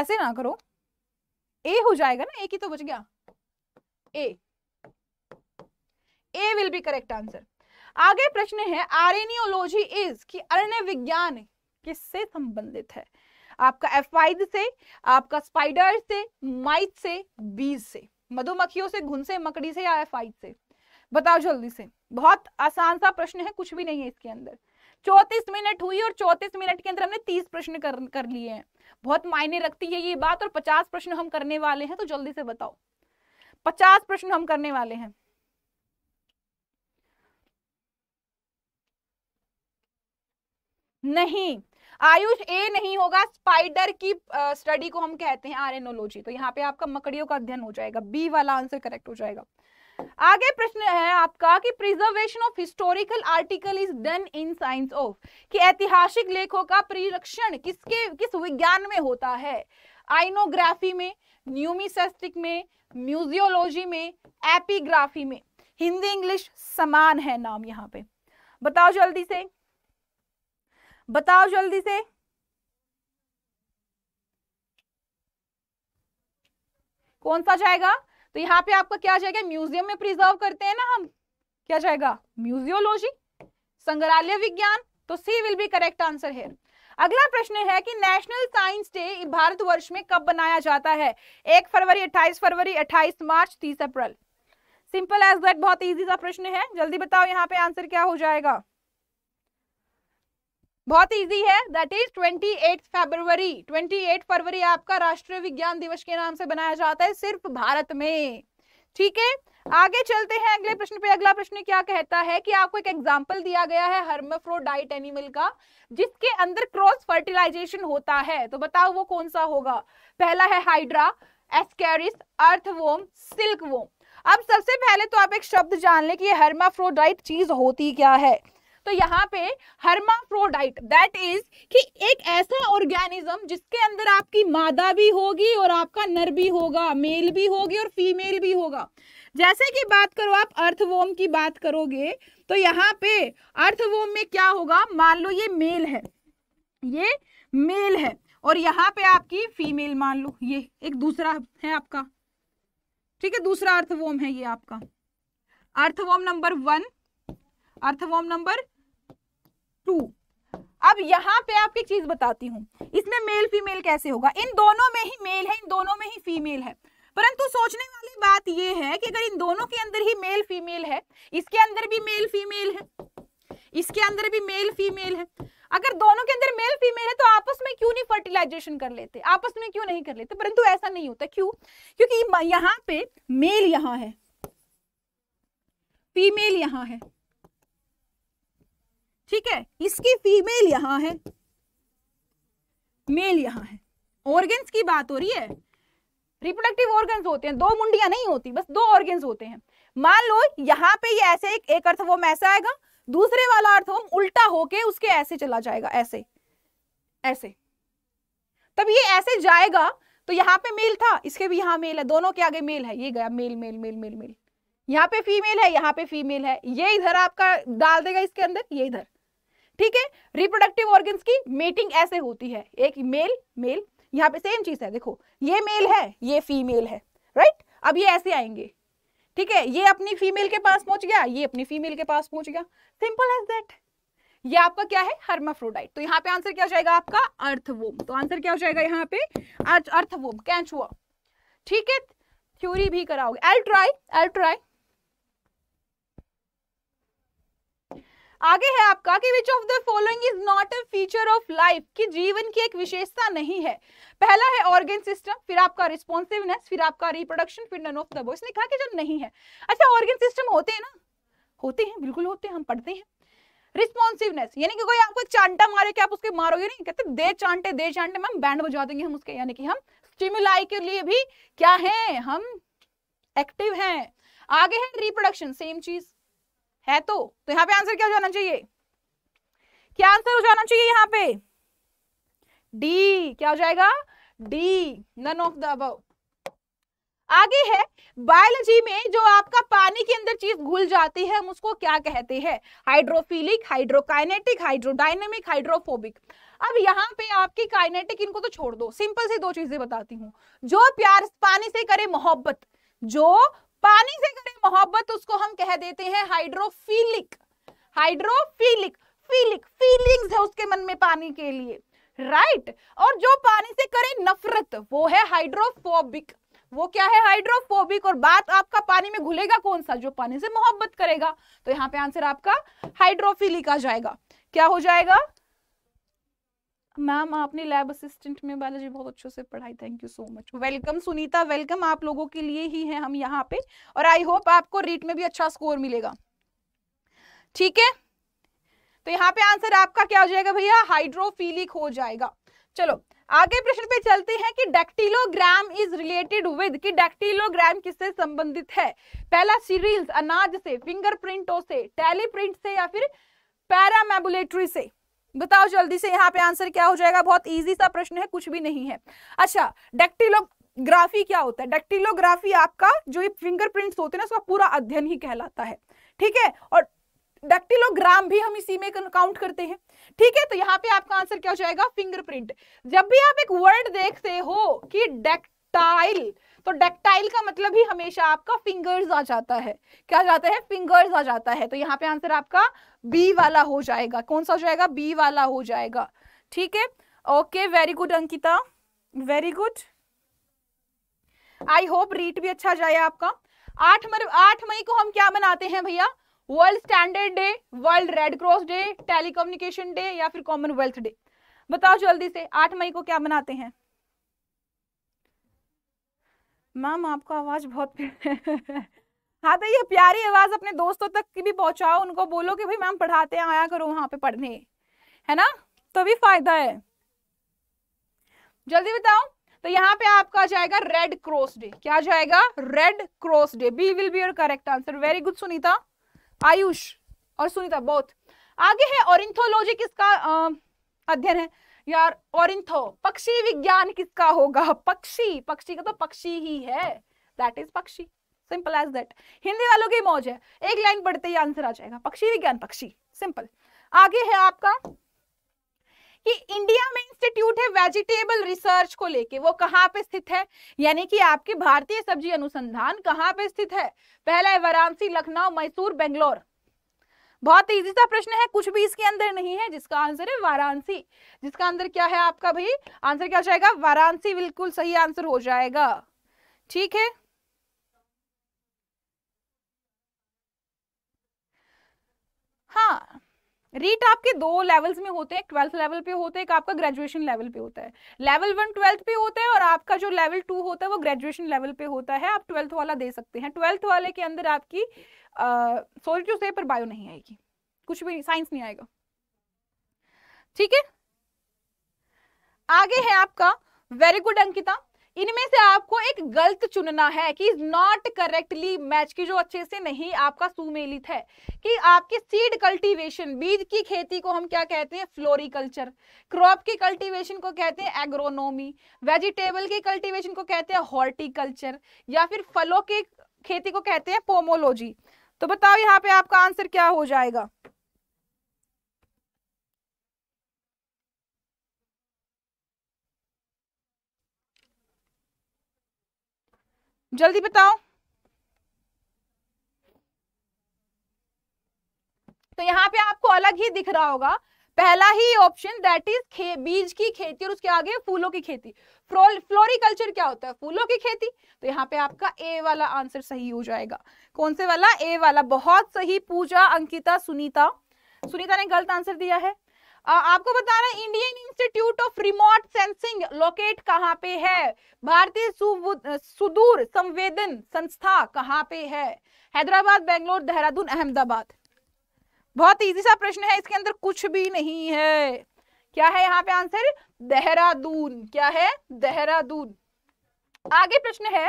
ऐसे ना करो ए हो जाएगा ना ए की तो बच गया A A will be correct answer आगे प्रश्न है आरएनओलॉजी इज कि अरण्य विज्ञान किससे संबंधित है आपका एफाइड से आपका स्पाइडर से माइट से बीज से मधुमक्खियों से घुन से मकड़ी से या एफाइड से बताओ जल्दी से बहुत आसान सा प्रश्न है कुछ भी नहीं है इसके अंदर चौतीस मिनट हुई और चौतीस मिनट के अंदर हमने तीस प्रश्न कर कर लिए हैं बहुत मायने रखती है ये बात और पचास प्रश्न हम करने वाले हैं तो जल्दी से बताओ पचास प्रश्न हम करने वाले हैं नहीं आयुष ए नहीं होगा स्पाइडर की स्टडी को हम कहते हैं आरएनोलॉजी तो यहाँ पे आपका मकड़ियों का अध्ययन हो जाएगा बी वाला आंसर करेक्ट हो जाएगा आगे प्रश्न है आपका कि preservation of historical article is done in science of कि ऐतिहासिक लेखों का परिरक्षण किसके किस विज्ञान में होता है आइनोग्राफी में न्यूमिसेस्टिक में म्यूजियोलॉजी में एपीग्राफी में हिंदी इंग्लिश समान है नाम यहाँ पे बताओ जल्दी से बताओ जल्दी से कौन सा जाएगा तो यहाँ पे आपका क्या जाएगा म्यूजियम में प्रिजर्व करते हैं ना हम क्या जाएगा म्यूजियोलॉजी संग्रहालय विज्ञान तो C will be correct answer है अगला प्रश्न है कि नेशनल साइंस डे भारतवर्ष में कब बनाया जाता है एक फरवरी अट्ठाईस फरवरी अट्ठाईस मार्च तीस अप्रैल सिंपल एज दैट बहुत इजी सा प्रश्न है जल्दी बताओ यहाँ पे आंसर क्या हो जाएगा बहुत इजी है दैट इज 28 फरवरी 28 फरवरी आपका राष्ट्रीय विज्ञान दिवस के नाम से बनाया जाता है सिर्फ भारत में ठीक है आगे चलते हैं अगले प्रश्न पे अगला प्रश्न क्या कहता है कि आपको एक एग्जांपल दिया गया है हर्मेफ्रोडाइट एनिमल का जिसके अंदर क्रॉस फर्टिलाइजेशन होता है तो बताओ वो कौन सा होगा पहला है hydra ascaris earthworm silkworm अब सबसे पहले तो आप एक शब्द जान लें कि ये हर्माफ्रोडाइट चीज होती क्या है तो यहाँ पे हर्माफ्रोडाइट दैट इज कि एक ऐसा ऑर्गेनिज्म जिसके अंदर आपकी मादा भी होगी और आपका नर भी होगा मेल भी होगी और फीमेल भी होगा जैसे कि बात करो आप अर्थवोम की बात करोगे तो यहाँ पे अर्थवोम में क्या होगा मान लो ये मेल है ये मेल है और यहाँ पे आपकी फीमेल मान लो ये एक दूसरा है आपका ठीक है दूसरा अर्थवोम है ये आपका earthworm number one earthworm number two अब यहाँ पे आपकी चीज बताती हूँ इसमें मेल फीमेल कैसे होगा इन दोनों में ही मेल है इन दोनों में ही फीमेल है परंतु सोचने वाली बात यह है कि अगर इन दोनों के अंदर ही मेल फीमेल है इसके अंदर भी मेल फीमेल है इसके अंदर भी मेल फीमेल है अगर दोनों के अंदर मेल फीमेल है तो आपस में क्यों नहीं फर्टिलाइजेशन कर लेते आपस में क्यों नहीं कर लेते परंतु ऐसा नहीं होता क्यों क्योंकि यहाँ पे मेल यहाँ है फीमेल यहाँ है ठीक है इसकी फीमेल यहां है मेल यहां है ऑर्गेन्स की बात हो रही है रिप्रोडक्टिव ऑर्गेन्स होते हैं दो मुंडियां नहीं होती बस दो ऑर्गेन्स होते हैं मान लो यहाँ पे ये ऐसे एक, एक वो ऐसा आएगा दूसरे वाला होम उल्टा होके उसके ऐसे चला जाएगा ऐसे ऐसे तब ये ऐसे जाएगा तो यहाँ पे मेल था इसके भी यहाँ मेल है दोनों के आगे मेल है ये गया male male male male male यहाँ पे फीमेल है यहाँ पे फीमेल है ये इधर आपका डाल देगा इसके अंदर ये इधर ठीक है रिप्रोडक्टिव ऑर्गन की मेटिंग ऐसे होती है एक मेल मेल यहाँ पे सेम चीज है देखो ये मेल है ये फीमेल है राइट अब ये ऐसे आएंगे ठीक है ये अपनी फीमेल के पास पहुंच गया ये अपनी फीमेल के पास पहुंच गया सिंपल एज दैट ये आपका क्या है हर्माफ्रोडाइट तो यहाँ पे आंसर क्या हो जाएगा आपका अर्थवोम तो आंसर क्या हो जाएगा यहाँ पे अर्थवोम कैंचुआ ठीक है थ्योरी भी कराओगे आई ट्राई आई ट्राई आगे है आपका कि which of the following is not a feature of life कि जीवन की एक विशेषता नहीं है पहला है ऑर्गेन सिस्टम फिर आपका रिस्पॉन्सिवनेस फिर आपका रिप्रोडक्शन फिर नन ऑफ द बो इसने कहा कि जो नहीं है अच्छा ऑर्गेन सिस्टम होते हैं ना होते हैं बिल्कुल होते हैं हम पढ़ते हैं रिस्पॉन्सिवनेस यानी कि कोई आपको चांटा मारे कि आप उसके मारोगे नहीं कहते दे चांटे दे चांटे मैम बैंड बजा देंगे हम उसके यानी कि हम स्टिमुलाई के लिए भी क्या है हम एक्टिव हैं आगे है रिप्रोडक्शन सेम चीज है तो तो यहाँ पे आंसर क्या हो जाना चाहिए क्या आंसर हो जाना चाहिए यहाँ पे डी क्या हो जाएगा D none of the above आगे है बायोलॉजी में जो आपका पानी के अंदर चीज घुल जाती है हम उसको क्या कहते हैं हाइड्रोफिलिक हाइड्रोकाइनेटिक हाइड्रोडाइनेमिक हाइड्रोफोबिक अब यहाँ पे आपकी काइनेटिक इनको तो छोड़ दो सिंपल से दो चीजें बताती हूँ जो प्यार पानी से करे मोहब्बत जो पानी से करें मोहब्बत उसको हम कह देते हैं हाइड्रोफिलिक हाइड्रोफिलिक फीलिक फीलिंग्स है उसके मन में पानी के लिए राइट right? और जो पानी से करे नफरत वो है हाइड्रोफोबिक वो क्या है हाइड्रोफोबिक और बात आपका पानी में घुलेगा कौन सा जो पानी से मोहब्बत करेगा तो यहाँ पे आंसर आपका हाइड्रोफिलिक आ जाएगा क्या हो जाएगा मैम आपने लैब असिस्टेंट में बायोलॉजी बहुत अच्छे से पढ़ाई thank you so much welcome Sunita welcome आप लोगों के लिए ही हैं हम यहाँ पे और आई होप आपको रीट में भी अच्छा स्कोर मिलेगा ठीक है तो यहाँ पे आंसर आपका क्या हो जाएगा भैया हाइड्रोफिलिक हो जाएगा चलो आगे प्रश्न पे चलते हैं कि डेक्टिलोग्राम इज रिलेटेड विद कि डेक्टिलोग्राम किससे संबंधित है पहला सीरियल अनाज से फिंगरप्रिंटों से टैली प्रिंट से या फिर पैरामेबुलेटरी से बताओ जल्दी से यहाँ पे आंसर क्या हो जाएगा बहुत इजी सा प्रश्न है कुछ भी नहीं है अच्छा डेक्टिलो ग्राफी क्या होता है डेक्टिलोग्राफी आपका जो ये फिंगरप्रिंट्स होते हैं ना उसका पूरा अध्ययन ही कहलाता है ठीक है और डेक्टिलोग्राम भी हम इसी में काउंट करते हैं ठीक है तो यहाँ पे आपका आंसर क्या हो जाएगा फिंगरप्रिंट जब भी आप एक वर्ड देखते हो कि डेक्टाइल तो डेक्टाइल का मतलब ही हमेशा आपका फिंगर्स आ जाता है क्या जाता है फिंगर्स आ जाता है तो यहाँ पे आंसर आपका बी वाला हो जाएगा कौन सा हो जाएगा बी वाला हो जाएगा ठीक है okay very good Ankita very good I hope REET भी अच्छा जाए आपका आठ मर आठ मई को हम क्या मनाते हैं भैया world standard day world red cross day telecommunication day या फिर कॉमनवेल्थ डे बताओ जल्दी से आठ मई को क्या मनाते हैं मैम आपका आवाज़ बहुत हाँ तो ये प्यारी आवाज़ अपने दोस्तों तक की भी पहुंचाओ उनको बोलो कि भाई मैम पढ़ाते हैं आया करो वहां पे पढ़ने है ना तो भी फायदा है जल्दी बताओ तो यहाँ पे आपका जाएगा रेड क्रॉस डे क्या जाएगा red cross day B will be your correct answer very good Sunita Ayush और सुनीता बोथ आगे है और किसका अध्ययन है यार ऑरिंथो पक्षी विज्ञान किसका होगा पक्षी पक्षी का तो पक्षी ही है दैट इज पक्षी सिंपल एज दैट हिंदी वालों की मौज है एक लाइन पढ़ते ही आंसर आ जाएगा पक्षी विज्ञान पक्षी सिंपल आगे है आपका कि इंडिया में इंस्टीट्यूट है वेजिटेबल रिसर्च को लेके वो कहाँ पे स्थित है यानी कि आपके भारतीय सब्जी अनुसंधान कहाँ पे स्थित है पहला है वाराणसी लखनऊ मैसूर बेंगलोर बहुत इजी सा प्रश्न है कुछ भी इसके अंदर नहीं है जिसका आंसर है वाराणसी जिसका आंसर क्या है आपका भाई आंसर क्या हो जाएगा वाराणसी बिल्कुल सही आंसर हो जाएगा ठीक है हाँ रीट आपके दो लेवल्स में होते हैं ट्वेल्थ लेवल पे होता है एक आपका ग्रेजुएशन लेवल पे होता है लेवल वन ट्वेल्थ पे होता है और आपका जो लेवल टू होता है वो ग्रेजुएशन लेवल पे होता है आप ट्वेल्थ वाला दे सकते हैं ट्वेल्थ वाले के अंदर आपकी टू से पर बायो नहीं आएगी कुछ भी साइंस नहीं आएगा ठीक है आगे है आपका वेरी गुड अंकिता इनमें से आपको एक गलत चुनना है कि इज नॉट करेक्टली मैच की जो अच्छे से नहीं आपका सुमेलित है कि आपके सीड कल्टीवेशन बीज की खेती को हम क्या कहते हैं फ्लोरिकल्चर क्रॉप की कल्टीवेशन को कहते हैं एग्रोनोमी वेजिटेबल की कल्टीवेशन को कहते हैं हॉर्टिकल्चर या फिर फलों की खेती को कहते हैं पोमोलॉजी तो बताओ यहाँ पे आपका आंसर क्या हो जाएगा जल्दी बताओ तो यहाँ पे आपको अलग ही दिख रहा होगा पहला ही ऑप्शन दैट इज बीज की खेती और उसके आगे फूलों की खेती फ्लोरिकल्चर क्या होता है फूलों की खेती तो यहाँ पे आपका ए वाला आंसर सही हो जाएगा कौन से वाला ए वाला बहुत सही पूजा अंकिता सुनीता सुनीता ने गलत आंसर दिया है आपको बता बताना Indian institute of remote sensing locate कहाँ पे है भारतीय सुदूर संवेदन संस्था कहाँ पे है हैदराबाद बेंगलोर देहरादून अहमदाबाद बहुत इजी सा प्रश्न है इसके अंदर कुछ भी नहीं है क्या है यहाँ पे आंसर देहरादून क्या है देहरादून आगे प्रश्न है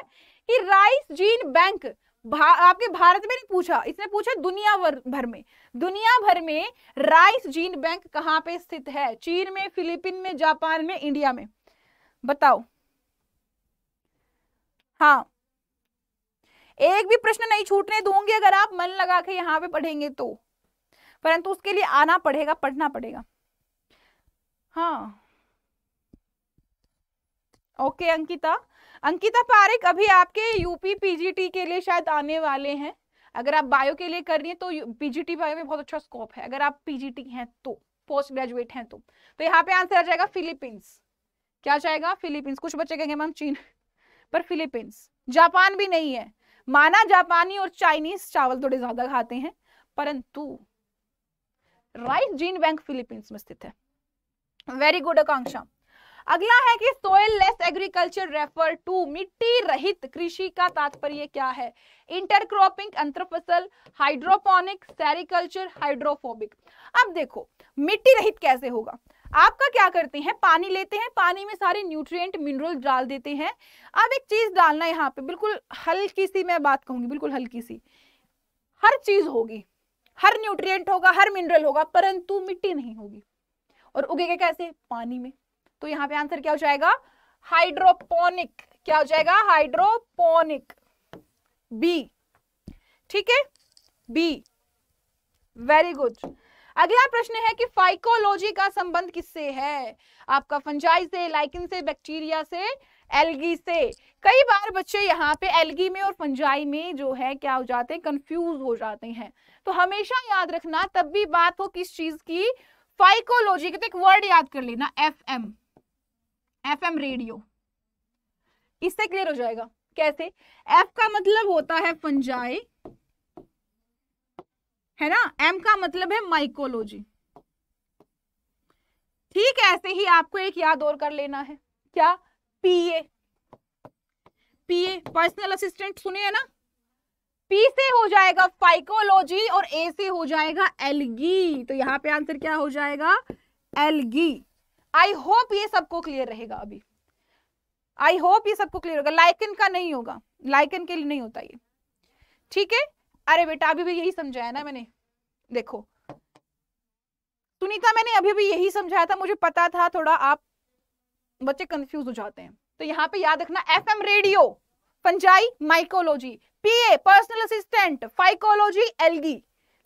कि राइस जीन बैंक भा, आपके भारत में नहीं पूछा इसने पूछा दुनिया भर में दुनिया भर में राइस जीन बैंक कहां पे स्थित है चीन में फिलीपीन में जापान में इंडिया में बताओ हाँ एक भी प्रश्न नहीं छूटने दूंगी अगर आप मन लगा के यहां पे पढ़ेंगे तो परंतु उसके लिए आना पड़ेगा पढ़ना पड़ेगा हाँ ओके अंकिता अंकिता पारिक अभी आपके यूपी पीजीटी के लिए शायद आने वाले हैं अगर आप बायो के लिए कर रही हैं तो पीजीटी बायो में बहुत अच्छा स्कोप है अगर आप पीजीटी हैं तो पोस्ट ग्रेजुएट हैं तो तो यहाँ पे आंसर आ जाएगा फिलीपींस क्या जाएगा फिलीपींस कुछ बच्चे कहेंगे मैम चीन पर फिलीपींस जापान भी नहीं है माना जापानी और चाइनीज चावल थोड़े ज्यादा खाते हैं परंतु राइट जीन बैंक फिलीपींस में स्थित है वेरी गुड आकांक्षा अगला है कि soilless agriculture refer to मिट्टी रहित कृषि का तात्पर्य क्या है इंटरक्रॉपिंग अंतरफसल हाइड्रोपोनिक सेरिकल्चर हाइड्रोफोबिक अब देखो मिट्टी रहित कैसे होगा आपका क्या करते हैं पानी लेते हैं पानी में सारे न्यूट्रिएंट मिनरल डाल देते हैं अब एक चीज डालना यहाँ पे बिल्कुल हल्की सी मैं बात कहूंगी बिल्कुल हल्की सी हर चीज होगी हर न्यूट्रिएंट होगा हर मिनरल होगा परंतु मिट्टी नहीं होगी और उगेगा कैसे पानी में तो यहाँ पे आंसर क्या हो जाएगा हाइड्रोपोनिक क्या हो जाएगा हाइड्रोपोनिक बी ठीक है बी वेरी गुड अगला प्रश्न है कि फाइकोलॉजी का संबंध किससे है आपका फंजाई से लाइकिन से बैक्टीरिया से एलगी से कई बार बच्चे यहाँ पे एलगी में और फंजाई में जो है क्या हो जाते हैं कंफ्यूज हो जाते हैं तो हमेशा याद रखना तब भी बात हो किस चीज की फाइकोलॉजी के तो एक वर्ड याद कर लेना एफ एम एम रेडियो इससे क्लियर हो जाएगा कैसे एफ का मतलब होता है फंजाई है ना एम का मतलब है माइकोलॉजी ठीक ऐसे ही आपको एक याद और कर लेना है क्या पीए पीए पर्सनल असिस्टेंट सुने है ना पी से हो जाएगा फाइकोलॉजी और ए से हो जाएगा एलगी तो यहां पे आंसर क्या हो जाएगा एलगी आई होप ये सबको क्लियर रहेगा अभी आई होप ये सबको क्लियर होगा लाइकन का नहीं होगा लाइकन के लिए नहीं होता ये ठीक है अरे बेटा अभी भी यही समझाया ना मैंने देखो सुनीता मैंने अभी भी यही समझाया था मुझे पता था थोड़ा आप बच्चे कंफ्यूज हो जाते हैं तो यहाँ पे याद रखना FM radio fungi mycology PA personal assistant phycology algae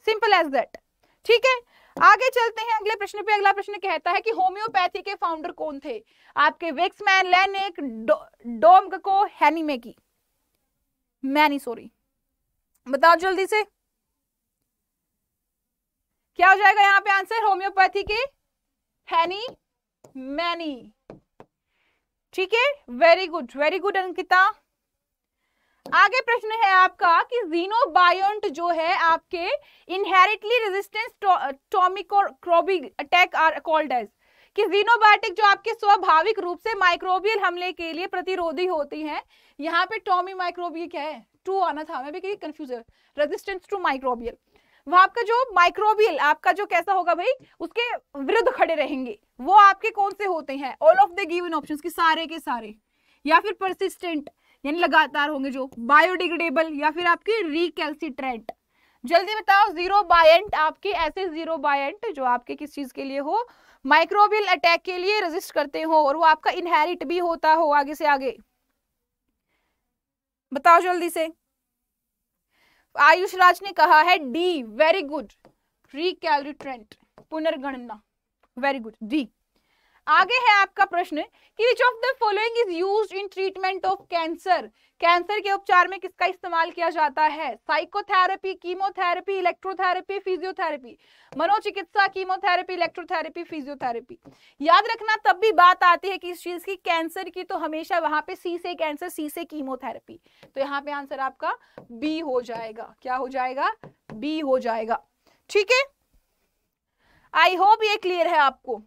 simple as that ठीक है आगे चलते हैं अगले प्रश्न पे अगला प्रश्न कहता है कि होम्योपैथी के फाउंडर कौन थे आपके विक्समैन लेनिक डो, डोमक को हैनीमे की मैनी सॉरी बताओ जल्दी से क्या हो जाएगा यहां पे आंसर होम्योपैथी के हैनी मैनी ठीक है very good very good Ankita आगे प्रश्न है आपका कि जीनोबायोन्ट जो है आपके inherently resistance to microbic attack are called as कि जीनोबायोटिक जो आपके स्वाभाविक रूप से माइक्रोबियल हमले के लिए प्रतिरोधी होती हैं यहाँ पे टॉमी माइक्रोबियल क्या है टू आना था मैं भी कहीं कंफ्यूज है रेजिस्टेंस टू माइक्रोबियल वह आपका जो माइक्रोबियल आपका जो कैसा होगा भाई उसके विरुद्ध खड़े रहेंगे वो आपके कौन से होते हैं all of the given options के सारे के सारे या फिर परसिस्टेंट यानी लगातार होंगे जो बायोडिग्रेडेबल या फिर आपकी रिकेल्सिट्रेंट जल्दी बताओ जीरो बायंट आपके ऐसे जीरो बायंट जो आपके किस चीज के लिए हो माइक्रोबियल अटैक के लिए रजिस्ट करते हो और वो आपका इनहेरिट भी होता हो आगे से आगे बताओ जल्दी से आयुष राज ने कहा है डी वेरी गुड रिकैलिट्रेंट पुनर्गणना वेरी गुड डी आगे है आपका प्रश्न कि which of the following is used in treatment of cancer cancer के उपचार में किसका इस्तेमाल किया जाता है साइकोथेरेपी कीमोथेरेपी इलेक्ट्रोथेरेपी फिजियोथेरेपी मनोचिकित्सा कीमोथेरेपी इलेक्ट्रोथेरेपी फिजियोथेरेपी याद रखना तब भी बात आती है कि इस चीज की कैंसर की तो हमेशा वहां पे सी से कैंसर सी से कीमोथेरेपी तो यहाँ पे आंसर आपका बी हो जाएगा क्या हो जाएगा बी हो जाएगा ठीक है आई होप ये क्लियर है आपको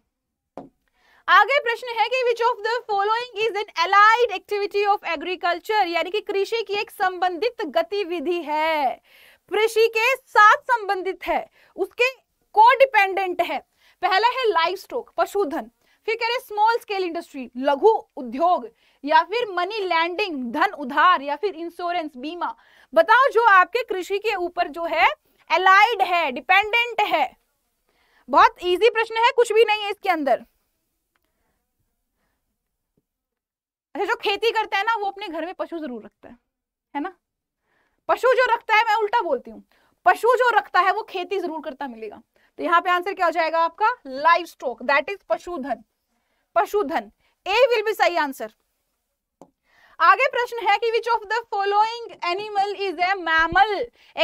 आगे प्रश्न है कि which of the following is an allied activity of agriculture यानी कि कृषि की एक संबंधित गतिविधि है कृषि के साथ संबंधित है उसके को डिपेंडेंट है पहला है लाइव स्टॉक पशुधन फिर कह रहे स्मॉल स्केल इंडस्ट्री लघु उद्योग या फिर मनी लैंडिंग धन उधार या फिर इंश्योरेंस बीमा बताओ जो आपके कृषि के ऊपर जो है एलाइड है डिपेंडेंट है बहुत इजी प्रश्न है कुछ भी नहीं है इसके अंदर अच्छा जो खेती करता है ना वो अपने घर में पशु जरूर रखता है है ना पशु जो रखता है मैं उल्टा बोलती हूँ पशु जो रखता है वो खेती जरूर करता मिलेगा तो यहाँ पे आंसर क्या हो जाएगा आपका लाइव स्टॉक दैट इज पशुधन पशुधन ए विल बी सही आंसर आगे प्रश्न है कि which of the following animal is a mammal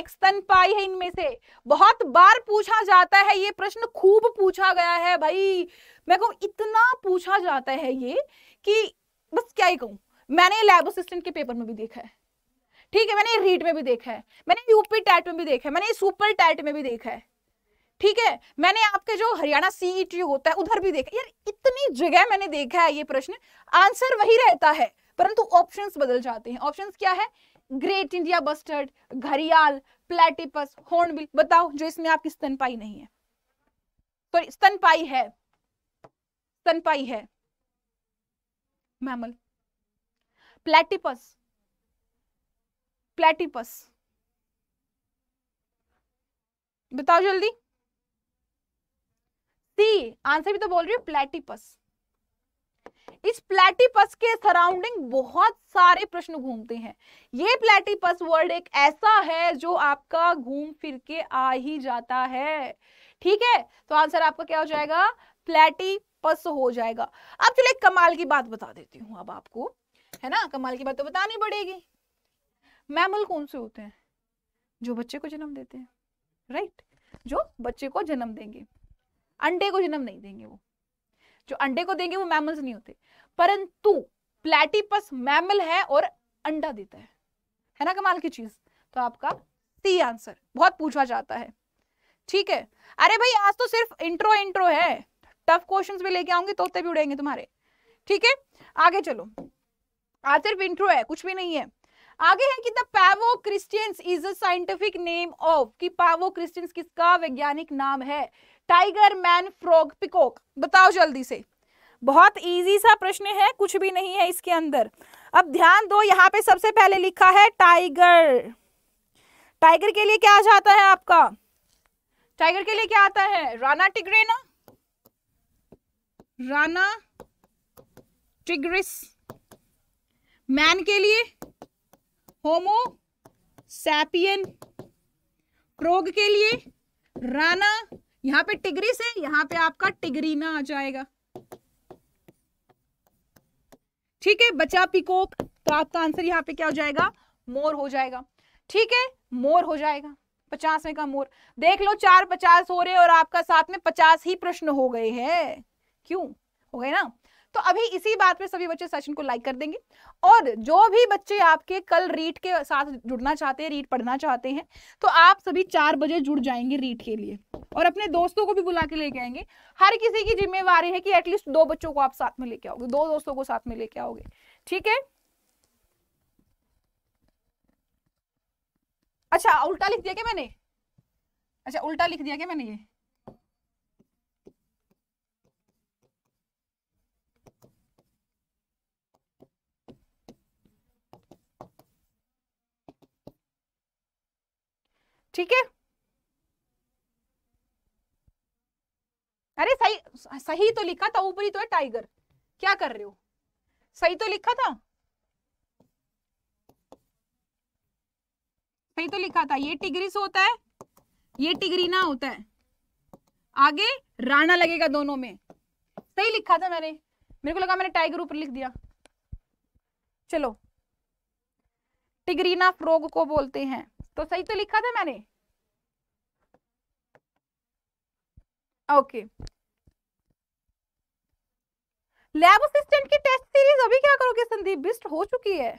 एक स्तनपाई है इनमें से बहुत बार पूछा जाता है ये प्रश्न खूब पूछा गया है भाई मेरे को इतना पूछा जाता है ये कि बस क्या ही कहूँ मैंने लैब असिस्टेंट के पेपर में भी देखा है ठीक है मैंने रीट में भी देखा है मैंने यूपी टैट में भी देखा है मैंने सुपर टैट में भी देखा है ठीक है मैंने आपके जो हरियाणा सीईटी e होता है उधर भी देखा यार इतनी जगह मैंने देखा है ये प्रश्न आंसर वही रहता है परंतु ऑप्शंस बदल जाते हैं ऑप्शंस क्या है great India bustard gharial platypus hornbill बताओ जो इसमें आपकी स्तनपाई नहीं है सॉरी स्तनपाई है स्तनपाई है मैमल प्लेटिपस प्लेटिपस बताओ जल्दी सी आंसर भी तो बोल रही हूँ प्लेटिपस इस प्लेटिपस के सराउंडिंग बहुत सारे प्रश्न घूमते हैं ये प्लेटिपस वर्ड एक ऐसा है जो आपका घूम फिर के आ ही जाता है ठीक है तो आंसर आपका क्या हो जाएगा प्लेटी वापस हो जाएगा अब चलो एक कमाल की बात बता देती हूँ अब आपको है ना कमाल की बात तो बतानी पड़ेगी मैमल कौन से होते हैं जो बच्चे को जन्म देते हैं राइट जो बच्चे को जन्म देंगे अंडे को जन्म नहीं देंगे वो जो अंडे को देंगे वो मैमल्स नहीं होते परंतु प्लेटिपस मैमल है और अंडा देता है है ना कमाल की चीज तो आपका सी आंसर बहुत पूछा जाता है ठीक है अरे भाई आज तो सिर्फ इंट्रो इंट्रो है टफ क्वेश्चंस भी लेके आऊंगी तोते भी उड़ेंगे तुम्हारे ठीक है आगे चलो आज सिर्फ इंट्रो है कुछ भी नहीं है आगे है कि the Pavo cristatus is a scientific name of कि पावो क्रिस्टियंस किसका वैज्ञानिक नाम है टाइगर मैन फ्रॉग पिकॉक बताओ जल्दी से बहुत इजी सा प्रश्न है कुछ भी नहीं है इसके अंदर अब ध्यान दो यहाँ पे सबसे पहले लिखा है टाइगर टाइगर के लिए क्या आ जाता है आपका टाइगर के लिए क्या आता है Rana tigrina Rana tigris man के लिए होमो सैपियन क्रोग के लिए राना यहां पे टिग्रिस है यहां पे आपका टिगरीना आ जाएगा ठीक है बचा पिकोक तो आपका आंसर यहाँ पे क्या हो जाएगा मोर हो जाएगा ठीक है मोर हो जाएगा पचास में का मोर देख लो चार पचास हो रहे और आपका साथ में पचास ही प्रश्न हो गए हैं क्यों हो गए ना तो अभी इसी बात पे सभी बच्चे सेशन को लाइक कर देंगे और जो भी बच्चे आपके कल रीट के साथ जुड़ना चाहते हैं रीट पढ़ना चाहते हैं तो आप सभी चार बजे जुड़ जाएंगे रीट के लिए और अपने दोस्तों को भी बुला के लेके आएंगे हर किसी की जिम्मेवारी है कि एटलीस्ट दो बच्चों को आप साथ में लेके आओगे दो दोस्तों को साथ में लेके आओगे ठीक है अच्छा उल्टा लिख दिया क्या मैंने अच्छा उल्टा लिख दिया क्या मैंने ये ठीक है अरे सही सही तो लिखा था ऊपरी तो है टाइगर क्या कर रहे हो सही तो लिखा था सही तो लिखा था ये टिग्रिस होता है ये ना होता है आगे राणा लगेगा दोनों में सही लिखा था मैंने मेरे को लगा मैंने टाइगर ऊपर लिख दिया चलो टिगरीना फ्रोग को बोलते हैं तो सही तो लिखा था मैंने ओके लैब असिस्टेंट की टेस्ट सीरीज अभी क्या करोगे संदीप बिस्ट हो चुकी है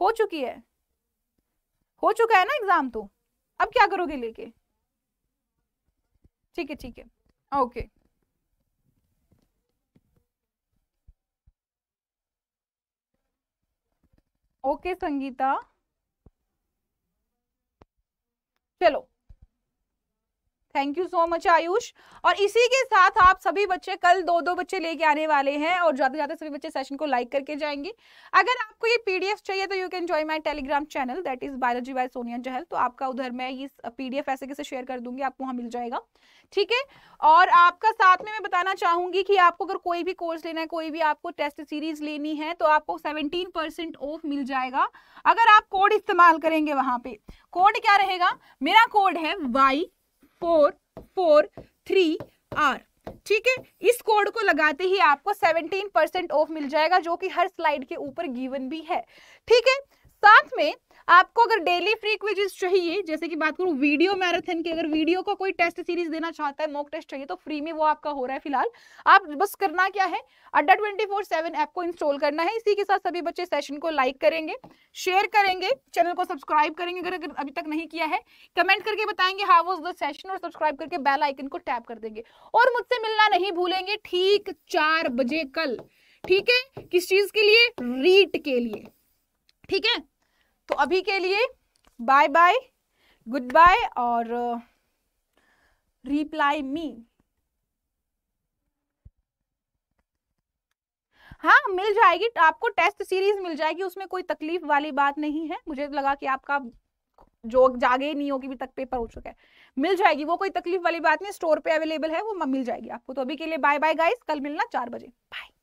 हो चुकी है हो चुका है ना एग्जाम तो अब क्या करोगे लेके ठीक है ठीक है ओके ओके संगीता পেলো thank you so much Ayush और इसी के साथ आप सभी बच्चे कल दो दो बच्चे लेके आने वाले हैं और ज्यादा ज्यादा सभी बच्चे सेशन को लाइक करके जाएंगे अगर आपको ये पीडीएफ चाहिए तो you can join my Telegram channel that is biology by Sonia Jahal तो आपका उधर मैं ये पीडीएफ ऐसे कैसे शेयर कर दूंगी आपको वहाँ मिल जाएगा ठीक है और आपका साथ में मैं बताना चाहूंगी कि आपको अगर कोई भी कोर्स लेना है कोई भी आपको टेस्ट सीरीज लेनी है तो आपको सेवनटीन ऑफ मिल जाएगा अगर आप कोड इस्तेमाल करेंगे वहां पे कोड क्या रहेगा मेरा कोड है Y four four three R ठीक है इस कोड को लगाते ही आपको 17% परसेंट ऑफ मिल जाएगा जो कि हर स्लाइड के ऊपर गिवन भी है ठीक है साथ में आपको अगर डेली फ्री क्विजेस चाहिए जैसे कि बात करूँ वीडियो मैराथन की अगर वीडियो का को कोई टेस्ट सीरीज देना चाहता है मॉक टेस्ट चाहिए तो फ्री में वो आपका हो रहा है फिलहाल आप बस करना क्या है Adda twenty four seven app को इंस्टॉल करना है इसी के साथ सभी बच्चे सेशन को लाइक करेंगे शेयर करेंगे चैनल को सब्सक्राइब करेंगे अगर अगर अभी तक नहीं किया है कमेंट करके बताएंगे हाउ वॉज द सेशन और सब्सक्राइब करके बेल आइकन को टैप कर देंगे और मुझसे मिलना नहीं भूलेंगे ठीक चार बजे कल ठीक है किस चीज के लिए रीट के लिए ठीक है तो अभी के लिए बाय बाय गुड बाय और रिप्लाई uh, मी हाँ मिल जाएगी आपको टेस्ट सीरीज मिल जाएगी उसमें कोई तकलीफ वाली बात नहीं है मुझे तो लगा कि आपका जो जागे नहीं होगी अभी तक पेपर हो चुका है मिल जाएगी वो कोई तकलीफ वाली बात नहीं स्टोर पे अवेलेबल है वो मिल जाएगी आपको तो अभी के लिए बाय बाय गाइस कल मिलना चार बजे बाय